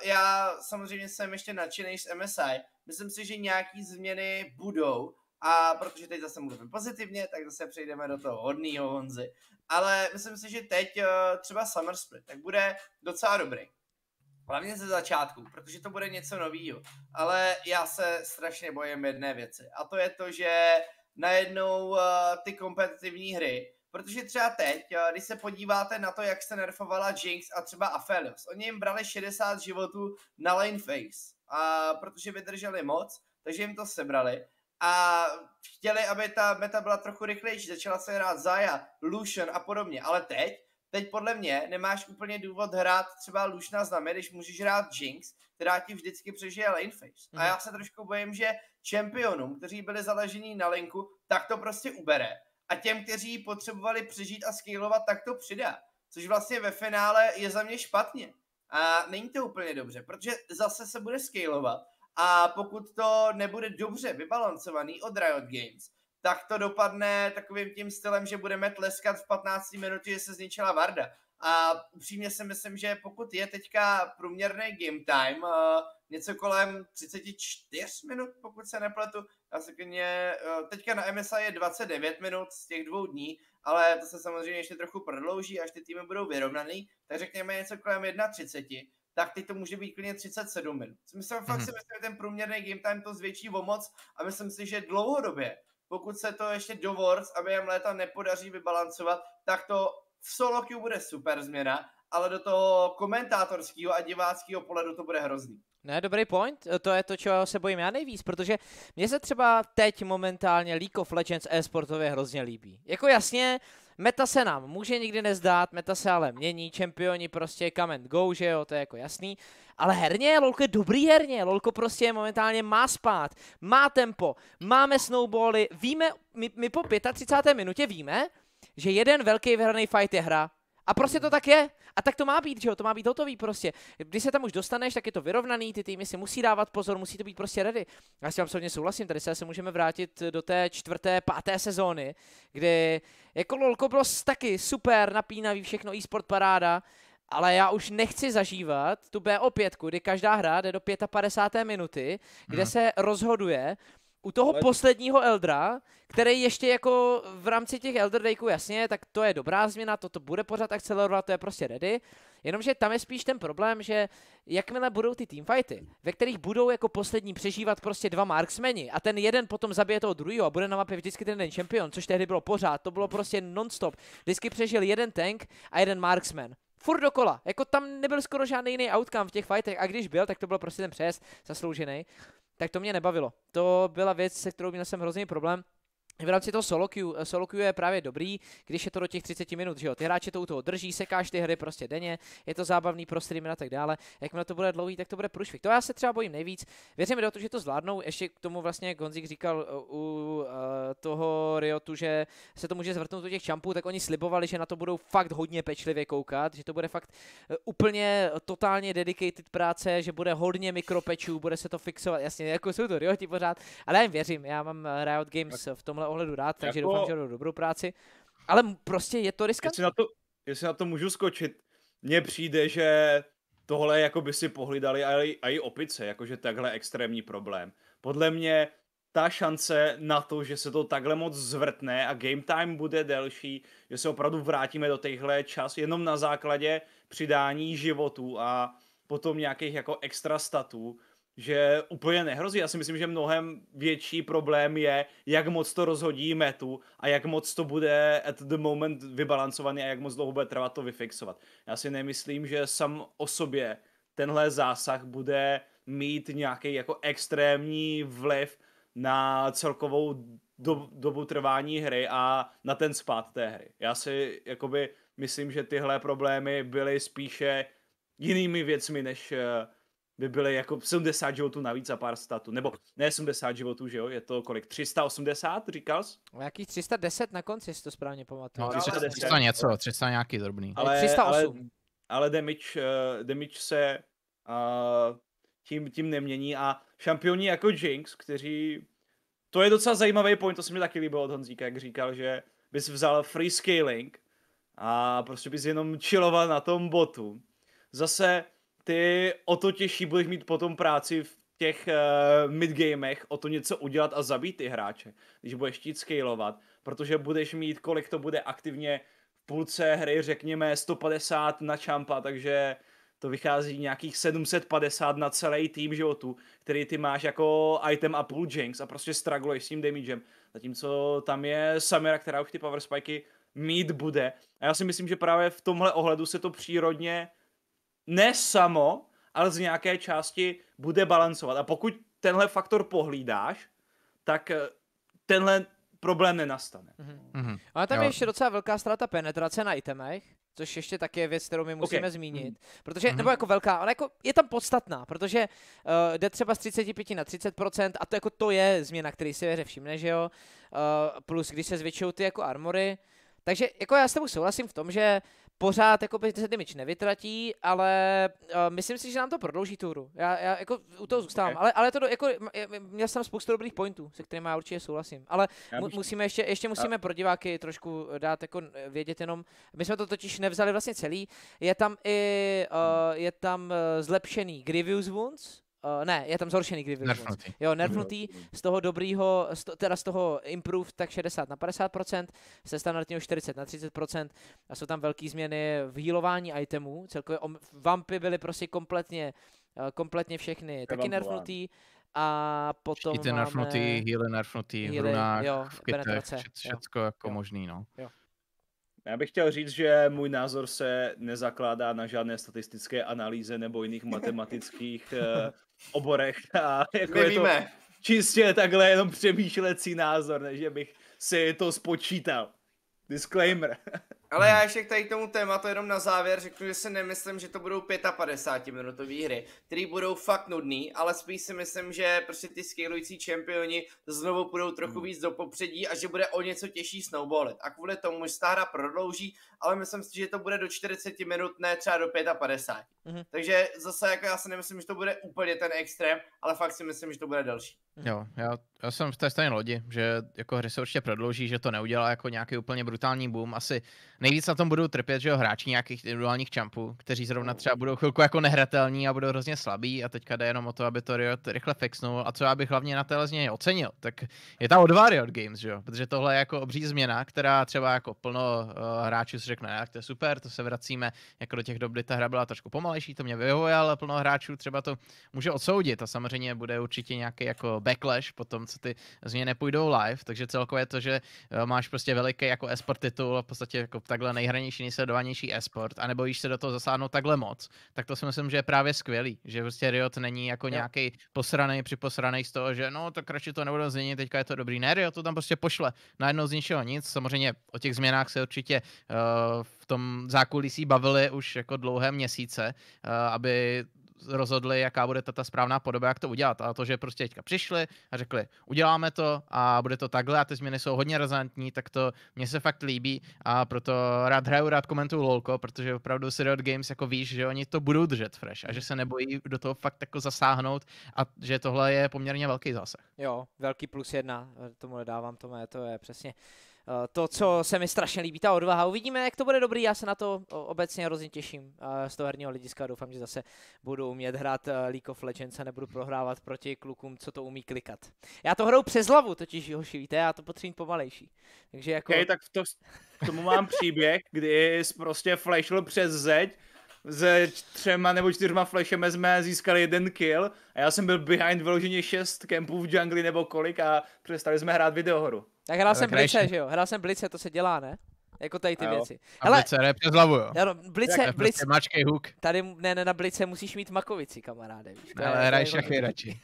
já samozřejmě jsem ještě nadšený z MSI. Myslím si, že nějaký změny budou a protože teď zase mluvím pozitivně, tak zase přejdeme do toho hodného Honzy. Ale myslím si, že teď uh, třeba Summer Split tak bude docela dobrý. Hlavně ze začátku, protože to bude něco novýho. Ale já se strašně bojím jedné věci. A to je to, že najednou uh, ty kompetitivní hry Protože třeba teď, eh, když se podíváte na to, jak se nerfovala Jinx a třeba Aphelios, oni jim brali 60 životů na lane face, a protože vydrželi moc, takže jim to sebrali a chtěli, aby ta meta byla trochu rychlejší, začala se hrát Zaya, Lucian a podobně, ale teď, teď podle mě nemáš úplně důvod hrát třeba Luciana znamy, když můžeš hrát Jinx, která ti vždycky přežije lane face. Mm-hmm. A mhm. já se trošku bojím, že čempionům, kteří byli zaležení na linku, tak to prostě ubere a těm, kteří potřebovali přežít a skýlovat, tak to přidá. Což vlastně ve finále je za mě špatně. A není to úplně dobře, protože zase se bude skýlovat a pokud to nebude dobře vybalancovaný od Riot Games, tak to dopadne takovým tím stylem, že budeme tleskat v 15 minutě, že se zničila Varda. A upřímně si myslím, že pokud je teďka průměrný game time, eh, něco kolem 34 minut, pokud se nepletu, klidně, eh, teďka na MSI je 29 minut z těch dvou dní, ale to se samozřejmě ještě trochu prodlouží, až ty týmy budou vyrovnaný, tak řekněme něco kolem 1.30, tak teď to může být klidně 37 minut. Myslím, mm-hmm. fakt mhm. si myslím, že ten průměrný game time to zvětší o moc a myslím si, že dlouhodobě, pokud se to ještě do Wars a během léta nepodaří vybalancovat, tak to v solo queue bude super změna, ale do toho komentátorského a diváckého pohledu to bude hrozný. Ne, dobrý point, e, to je to, čeho se bojím já nejvíc, protože mně se třeba teď momentálně League of Legends e-sportově hrozně líbí. Jako jasně, meta se nám může nikdy nezdát, meta se ale mění, čempioni prostě come and go, že jo, to je jako jasný, ale herně, lolko je dobrý herně, lolko prostě momentálně má spát, má tempo, máme snowbally, víme, my, my po 35. minutě víme, že jeden velký vyhraný fight je hra, a prostě to tak je. A tak to má být, že jo, to má být hotový prostě. Když se tam už dostaneš, tak je to vyrovnaný, ty týmy si musí dávat pozor, musí to být prostě ready. Já si absolutně souhlasím, tady se asi můžeme vrátit do té čtvrté, páté sezóny, kdy jako LOLko bylo taky super, napínavý, všechno e-sport paráda, ale já už nechci zažívat tu BO5, kdy každá hra jde do 55. minuty, kde hmm. se rozhoduje, u toho ale... posledního Eldra, který ještě jako v rámci těch Elder Dayků, jasně, tak to je dobrá změna, toto bude pořád akcelerovat, to je prostě ready, jenomže tam je spíš ten problém, že jakmile budou ty teamfighty, ve kterých budou jako poslední přežívat prostě dva marksmeni a ten jeden potom zabije toho druhého a bude na mapě vždycky ten jeden champion, což tehdy bylo pořád, to bylo prostě nonstop. vždycky přežil jeden tank a jeden marksman furt dokola. Jako tam nebyl skoro žádný jiný outcome v těch fightech a když byl, tak to byl prostě ten přes zasloužený tak to mě nebavilo. To byla věc, se kterou měl jsem hrozný problém v rámci toho solo queue, eh, solo queue je právě dobrý, když je to do těch 30 minut, že jo, ty hráče to u toho drží, sekáš ty hry prostě denně, je to zábavný pro streamy a tak dále, jakmile to bude dlouhý, tak to bude průšvih. To já se třeba bojím nejvíc, věřím do toho, že to zvládnou, ještě k tomu vlastně Gonzik říkal eh, u uh, toho Riotu, že se to může zvrtnout do těch čampů, tak oni slibovali, že na to budou fakt hodně pečlivě koukat, že to bude fakt úplně totálně dedicated práce, že bude hodně mikropečů, bude se to fixovat, jasně, jako jsou to Rioti pořád, ale já jim věřím, já mám Riot Games v tomhle tomhle ohledu rád, takže jako... doufám, že jdu dobrou práci. Ale prostě je to riskantní. Jestli na to, jestli na to můžu skočit, mně přijde, že tohle jako by si pohlídali a i, opice, jakože takhle extrémní problém. Podle mě ta šance na to, že se to takhle moc zvrtne a game time bude delší, že se opravdu vrátíme do téhle čas jenom na základě přidání životů a potom nějakých jako extra statů, že úplně nehrozí. Já si myslím, že mnohem větší problém je, jak moc to rozhodí metu a jak moc to bude at the moment vybalancovaný a jak moc dlouho bude trvat to vyfixovat. Já si nemyslím, že sam o sobě tenhle zásah bude mít nějaký jako extrémní vliv na celkovou do, dobu trvání hry a na ten spát té hry. Já si jakoby myslím, že tyhle problémy byly spíše jinými věcmi, než eh, by byly jako 70 životů navíc a pár statů. Nebo ne 70 životů, že jo? Je to kolik? 380, říkal jsi? No, 310 na konci, jestli to správně pamatuju. No, 300, no, 300 něco, 300 nějaký drobný. Ale, 308. Ale, ale damage, uh, damage se uh, tím, tím nemění a šampioni jako Jinx, kteří... To je docela zajímavý point, to se mi taky líbilo od Honzíka, jak říkal, že bys vzal free scaling a prostě bys jenom chilloval na tom botu. Zase ty o to těžší budeš mít potom práci v těch uh, midgamech o to něco udělat a zabít ty hráče, když budeš chtít scalovat, protože budeš mít, kolik to bude aktivně v půlce hry, řekněme 150 na čampa, takže to vychází nějakých 750 na celý tým životu, který ty máš jako item a půl jinx a prostě struggluješ s tím damagem. Zatímco tam je Samira, která už ty power spiky mít bude. A já si myslím, že právě v tomhle ohledu se to přírodně uh, ne samo, ale z nějaké části bude balancovat. A pokud tenhle faktor pohlídáš, tak eh, tenhle problém nenastane. Mm-hmm. Mhm. Ale tam jo. je ještě docela velká ztráta penetrace na itemech, což ještě taky je věc, kterou my musíme okay. zmínit. Mhm. Protože, mm-hmm. nebo jako velká, ale jako je tam podstatná, protože uh, jde třeba z 35 na 30% a to jako to je změna, který si věře všimne, že jo? Uh, plus když se zvětšují ty jako armory, takže jako já s tebou souhlasím v tom, že pořád jako by se myč nevytratí, ale uh, myslím si, že nám to prodlouží tu hru. Já, já jako u toho zůstávám, okay. ale, ale to jako, měl jsem spoustu dobrých pointů, se kterými já určitě souhlasím, ale mu, musíme ještě, ještě musíme a... pro diváky trošku eh, dát jako vědět jenom, my jsme to totiž nevzali vlastně celý, je tam i, uh, je tam zlepšený Grievous Wounds, Uh, ne, je tam zhoršený Grievous Nerfnutý. Jo, nerfnutý, z toho dobrýho, z to, teda z toho improve tak 60 na 50%, se standardního 40 na 30% a jsou tam velké změny v healování itemů, celkově om, vampy byly prostě kompletně, uh, kompletně všechny taky nerfnutý a potom Štíty máme... nerfnutý, healy nerfnutý, healy, v runách, jo, v kytech, všechno jako jo, možný, no. Jo. Já bych chtěl říct, že můj názor se nezakládá na žádné statistické analýze nebo jiných matematických eh, oborech. A jako je To čistě takhle jenom přemýšlecí názor, než bych si to spočítal. Disclaimer. Ale hmm. já ještě tady tomu tématu jenom na závěr řeknu, že si nemyslím, že to budou 55 minutové hry, které budou fakt nudný, ale spíš si myslím, že prostě ty scalující čempioni znovu budou trochu hmm. víc do popředí a že bude o něco těžší snowballit. A kvůli tomu že ta hra prodlouží, ale myslím si, že to bude do 40 minut, ne třeba do 55. Mm-hmm. Takže zase jako já si nemyslím, že to bude úplně ten extrém, ale fakt si myslím, že to bude delší. Hmm. Jo, já, já jsem v té stejné lodi, že jako hry se určitě prodlouží, že to neudělá jako nějaký úplně brutální boom. Asi Nejvíc na tom budou trpět, že jo, hráči nějakých individuálních čampů, kteří zrovna no. třeba budou chvilku jako nehratelní a budou hrozně slabí a teďka jde jenom o to, aby to Riot rychle fixnul a co já bych hlavně na téhle změně ocenil, tak je tam odvá Riot Games, že jo, protože tohle je jako obří změna, která třeba jako plno uh, hráčů si řekne, tak to je super, to se vracíme jako do těch dob, kdy ta hra byla trošku pomalejší, to mě vyhovuje, ale plno hráčů třeba to může odsoudit a samozřejmě bude určitě nějaký jako backlash po tom, co ty změny nepůjdou live, takže celkově to, že uh, máš prostě veliký jako esport titul a v podstatě jako takhle nejhranější, nejsledovanější e-sport a nebojíš se do toho zasáhnout takhle moc, tak to si myslím, že je právě skvělý, že prostě Riot není jako nějaký posraný, připosraný z toho, že no, tak radši to nebudeme změnit, teďka je to dobrý. Ne, Riot to tam prostě pošle najednou z ničeho nic. Samozřejmě o těch změnách se určitě uh, v tom zákulisí bavili už jako dlouhé měsíce, uh, aby rozhodli, jaká bude ta, ta správná podoba, jak to udělat. A to, že prostě teďka přišli a řekli, uděláme to a bude to takhle a ty změny jsou hodně razantní, tak to mně se fakt líbí a proto rád hraju, rád komentuju LOLko, protože opravdu Riot Games jako víš, že oni to budou držet fresh a že se nebojí do toho fakt jako zasáhnout a že tohle je poměrně velký zásah. Jo, velký plus jedna, tomu dávám, to je, to je přesně. Eh, to, co se mi strašně líbí, ta odvaha. Uvidíme, jak to bude dobrý, já se na to obecně hrozně těším eh, z toho herního hlediska. Doufám, že zase budu umět hrát eh, League of Legends a nebudu prohrávat proti klukům, co to umí klikat. Já to hraju přes hlavu, totiž hoši, víte, já to potřebuji pomalejší. Takže jako... Okay, tak to, k tomu mám příběh, kdy jsi prostě flashl přes zeď, se třema nebo čtyřma flashemi jsme získali jeden kill a já jsem byl behind vyloženě šest kempů v jungli nebo kolik a přestali jsme hrát videohoru. Tak hrál jsem blice, že jo? Hrál jsem blice, to se dělá, ne? Jako tady ty věci. Hele, blice repně z hlavu, jo? Ano, blice, tak, prostě blice. Mačkej hook. Tady, ne, ne, na blice musíš mít makovici, kamaráde. Víš, ne, ale hraj šachy radši.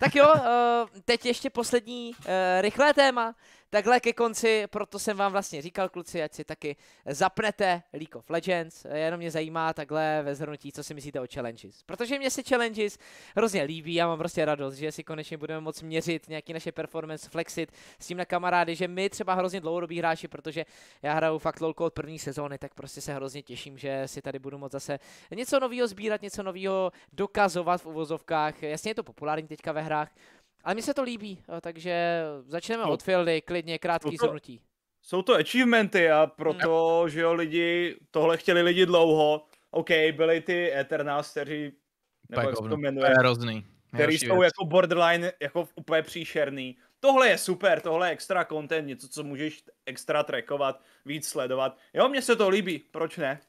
tak jo, eh, teď ještě poslední eh, rychlé téma takhle ke konci, proto jsem vám vlastně říkal, kluci, ať si taky zapnete League of Legends, jenom mě zajímá takhle ve zhrnutí, co si myslíte o challenges. Protože mě se challenges hrozně líbí, já mám prostě radost, že si konečně budeme moc měřit nějaký naše performance, flexit s tím na kamarády, že my třeba hrozně dlouhodobí hráči, protože já hraju fakt lolko od první sezóny, tak prostě se hrozně těším, že si tady budu moc zase něco nového sbírat, něco nového dokazovat v uvozovkách. Jasně je to populární teďka ve hrách, ale mně se to líbí, takže začneme no. od Fieldy, klidně krátký no to, zhrnutí. Jsou to achievementy a proto, no. že jo, lidi, tohle chtěli lidi dlouho. OK, byli ty Eternals, kteří, nebo jak jako to no, jmenuje, hrozný. který jsou věc. jako borderline, jako úplně příšerný. Tohle je super, tohle je extra content, něco, co můžeš extra trackovat, víc sledovat. Jo, mně se to líbí, proč ne?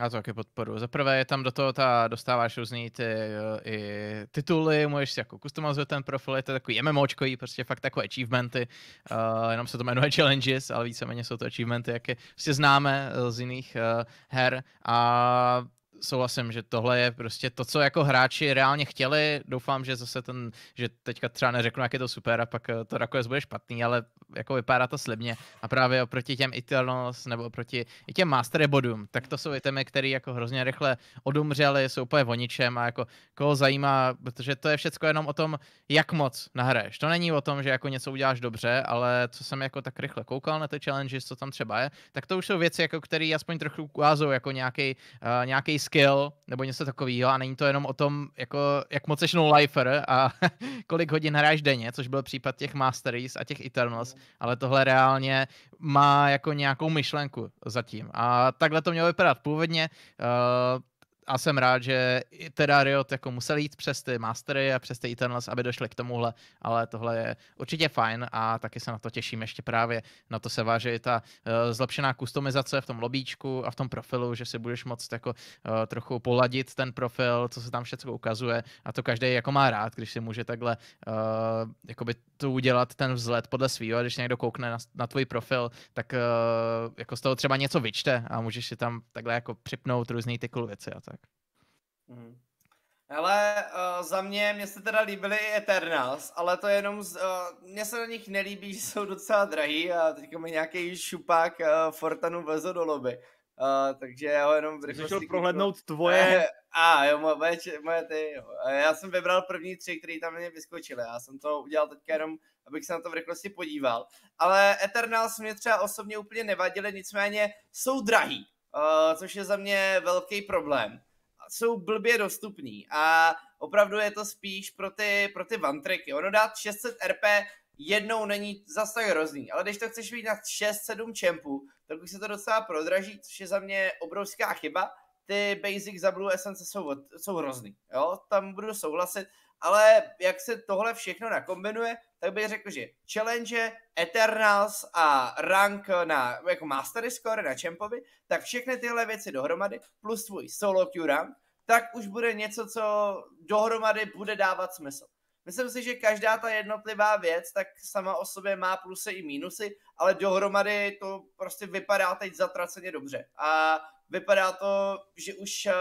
Já to taky podporu. Za prvé je tam do toho ta, dostáváš různý ty eh, i tituly, můžeš si jako customizovat ten profil, je to takový MMOčkový, prostě fakt takové achievementy, uh, jenom se to jmenuje challenges, ale víceméně jsou to achievementy, jak je prostě známe eh, z jiných uh, her a souhlasím, že tohle je prostě to, co jako hráči reálně chtěli. Doufám, že zase ten, že teďka třeba neřeknu, jak je to super a pak eh, to nakonec bude špatný, ale jako vypadá to slibně. A právě oproti těm Eternals nebo oproti i těm Master bodům, tak to jsou itemy, které jako hrozně rychle odumřely, jsou úplně voničem a jako koho zajímá, protože to je všechno jenom o tom, jak moc nahraješ. To není o tom, že jako něco uděláš dobře, ale co jsem jako tak rychle koukal na ty challenges, co tam třeba je, tak to už jsou věci, jako které aspoň trochu ukázou jako nějaký uh, eh, nějaký skill nebo něco takového a není to jenom o tom, jako, jak moc jsi no-lifer a kolik hodin hráš denně, což byl případ těch Masteries a těch Eternals, ale tohle reálně má jako nějakou myšlenku zatím. A takhle to mělo vypadat původně. Uh, a jsem rád, že teda Riot jako musel jít přes ty Mastery a přes ty Eternals, aby došli k tomuhle, ale tohle je určitě fajn a taky se na to těším ještě právě. Na to se váže i ta uh, zlepšená kustomizace v tom lobíčku a v tom profilu, že si budeš moct jako uh, trochu poladit ten profil, co se tam všechno ukazuje a to každý jako má rád, když si může takhle uh, jakoby tu udělat ten vzhled podle svýho, když někdo koukne na, na tvůj profil, tak uh, jako z toho třeba něco vyčte a můžeš si tam takhle jako připnout různý ty cool věci a tak. Ale mhm. uh, eh, za mě, mě se teda líbily i Eternals, ale to jenom, z, uh, eh, mě se na nich nelíbí, že jsou docela drahý a teďka mi nějaký šupák uh, Fortanu vezl do lobby. Uh, takže já ho jenom v rychlosti... Šel prohlédnout tvoje... A, eh, a jo, moje, moje ty, jo. Já jsem vybral první tři, které tam mě vyskočily. Já jsem to udělal teďka jenom, abych se na to v rychlosti podíval. Ale Eternals mě třeba osobně úplně nevadily, nicméně jsou drahý, uh, což je za mě velký problém. Jsou blbě dostupný a opravdu je to spíš pro ty, pro ty vantriky. Ono dát 600 RP jednou není zase tak hrozný, ale když to chceš mít na 6-7 čempů, tak už se to docela prodraží, což je za mě obrovská chyba. Ty Basic za Blue Essence jsou, jsou hrozný, jo, tam budu souhlasit, ale jak se tohle všechno nakombinuje, tak bych řekl, že Challenge, Eternals a rank na jako Mastery Score na čempovi, tak všechny tyhle věci dohromady, plus tvůj solo queue rank, tak už bude něco, co dohromady bude dávat smysl. Myslím si, že každá ta jednotlivá věc tak sama o sobě má plusy i mínusy, ale dohromady to prostě vypadá teď zatraceně dobře. A vypadá to, že už eh,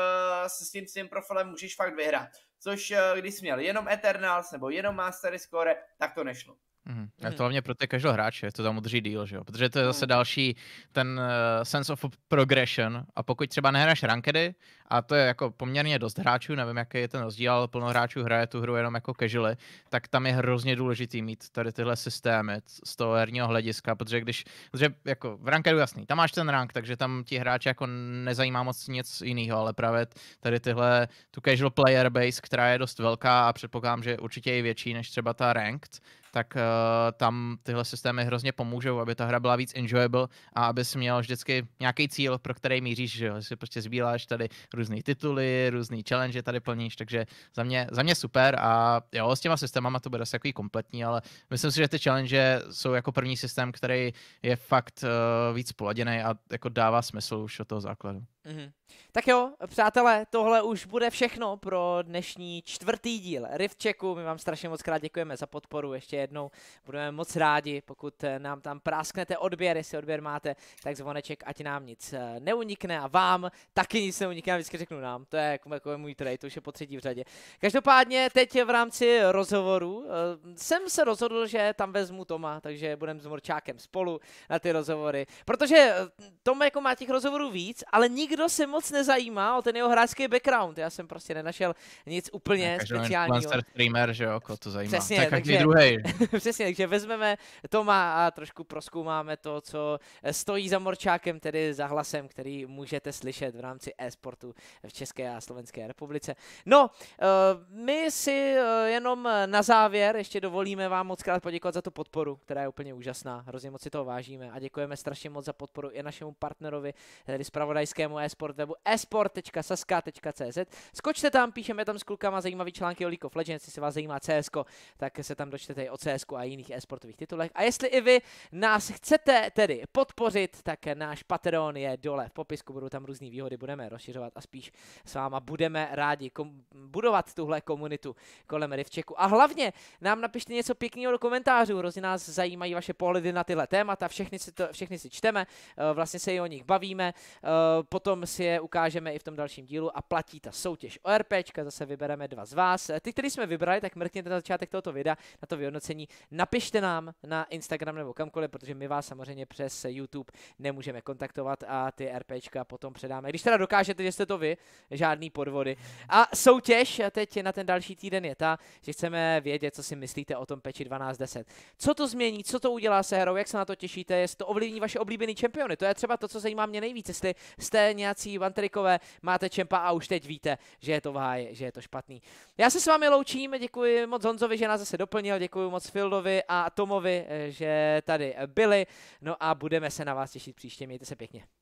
se s tím svým profilem můžeš fakt vyhrát. Což eh, když jsi měl jenom Eternals nebo jenom Mastery Score, tak to nešlo. Mm. A to mm. hlavně pro ty každého hráče, to tam udrží díl, že jo? Protože to je zase mm. další ten uh, sense of progression. A pokud třeba nehráš rankedy, a to je jako poměrně dost hráčů, nevím, jaký je ten rozdíl, ale plno hráčů hraje tu hru jenom jako casually, tak tam je hrozně důležitý mít tady tyhle systémy z toho herního hlediska, protože když, protože jako v rankedu jasný, tam máš ten rank, takže tam ti hráči jako nezajímá moc nic jiného, ale právě tady tyhle, tu casual player base, která je dost velká a předpokládám, že určitě je větší než třeba ta ranked, tak uh, tam tyhle systémy hrozně pomůžou, aby ta hra byla víc enjoyable a aby jsi měl vždycky nějaký cíl, pro který míříš, že si prostě sbíráš tady různé tituly, různé challenge tady plníš, takže za mě, za mě super a jo, s těma systémama to bude asi takový kompletní, ale myslím si, že ty challenge jsou jako první systém, který je fakt uh, víc poladěný a jako dává smysl už od toho základu. Mm-hmm. Tak jo, přátelé, tohle už bude všechno pro dnešní čtvrtý díl Rift Checku. My vám strašně moc krát děkujeme za podporu ještě jednou. Budeme moc rádi, pokud eh, nám tam prásknete odběr, jestli odběr máte, tak zvoneček, ať nám nic eh, neunikne a vám taky nic neunikne, já vždycky řeknu nám, to je jako, jako můj trade, to už je po třetí v řadě. Každopádně teď v rámci rozhovoru eh, jsem se rozhodl, že tam vezmu Toma, takže budeme s Morčákem spolu na ty rozhovory, protože Tom jako má těch rozhovorů víc, ale nikdy nikdo se moc nezajímá o ten jeho hráčský background. Já jsem prostě nenašel nic úplně tak, speciálního. streamer, že jo, to zajímá. Přesně, tak takže, druhý. přesně, takže vezmeme Toma a trošku proskoumáme to, co eh, stojí za Morčákem, tedy za hlasem, který můžete slyšet v rámci e-sportu v České a Slovenské republice. No, eh, my si eh, jenom na závěr ještě dovolíme vám moc krát poděkovat za tu podporu, která je úplně úžasná. Hrozně moc si toho vážíme a děkujeme strašně moc za podporu i našemu partnerovi, tedy spravodajskému e-sport webu esport.saska.cz. Skočte tam, píšeme tam s klukama zajímavý články o League of Legends, jestli vás zajímá CS, tak se tam dočtete i o CS a jiných e-sportových titulech. A jestli i vy nás chcete tedy podpořit, tak náš Patreon je dole v popisku, budou tam různé výhody, budeme rozšiřovat a spíš s váma budeme rádi kom- budovat tuhle komunitu kolem Rivčeku. A hlavně nám napište něco pěkného do komentářů, hrozně nás zajímají vaše pohledy na tyhle témata, všechny si, to, všechny si čteme, eh, vlastně se i o nich bavíme, eh, potom potom si je ukážeme i v tom dalším dílu a platí ta soutěž o RPčka, zase vybereme dva z vás. Ty, který jsme vybrali, tak mrkněte na začátek tohoto videa, na to vyhodnocení, napište nám na Instagram nebo kamkoliv, protože my vás samozřejmě přes YouTube nemůžeme kontaktovat a ty RPčka potom předáme. Když teda dokážete, že jste to vy, žádný podvody. A soutěž teď na ten další týden je ta, že chceme vědět, co si myslíte o tom peči 1210. Co to změní, co to udělá se herou, jak se na to těšíte, jestli to ovlivní vaše oblíbený čempiony. To je třeba to, co zajímá mě nejvíc, jestli jste nějací vantrikové, máte čempa a už teď víte, že je to v háji, že je to špatný. Já se s vámi loučím, děkuji moc Honzovi, že nás zase doplnil, děkuji moc Fildovi a Tomovi, eh, že tady byli, no a budeme se na vás těšit příště, mějte se pěkně.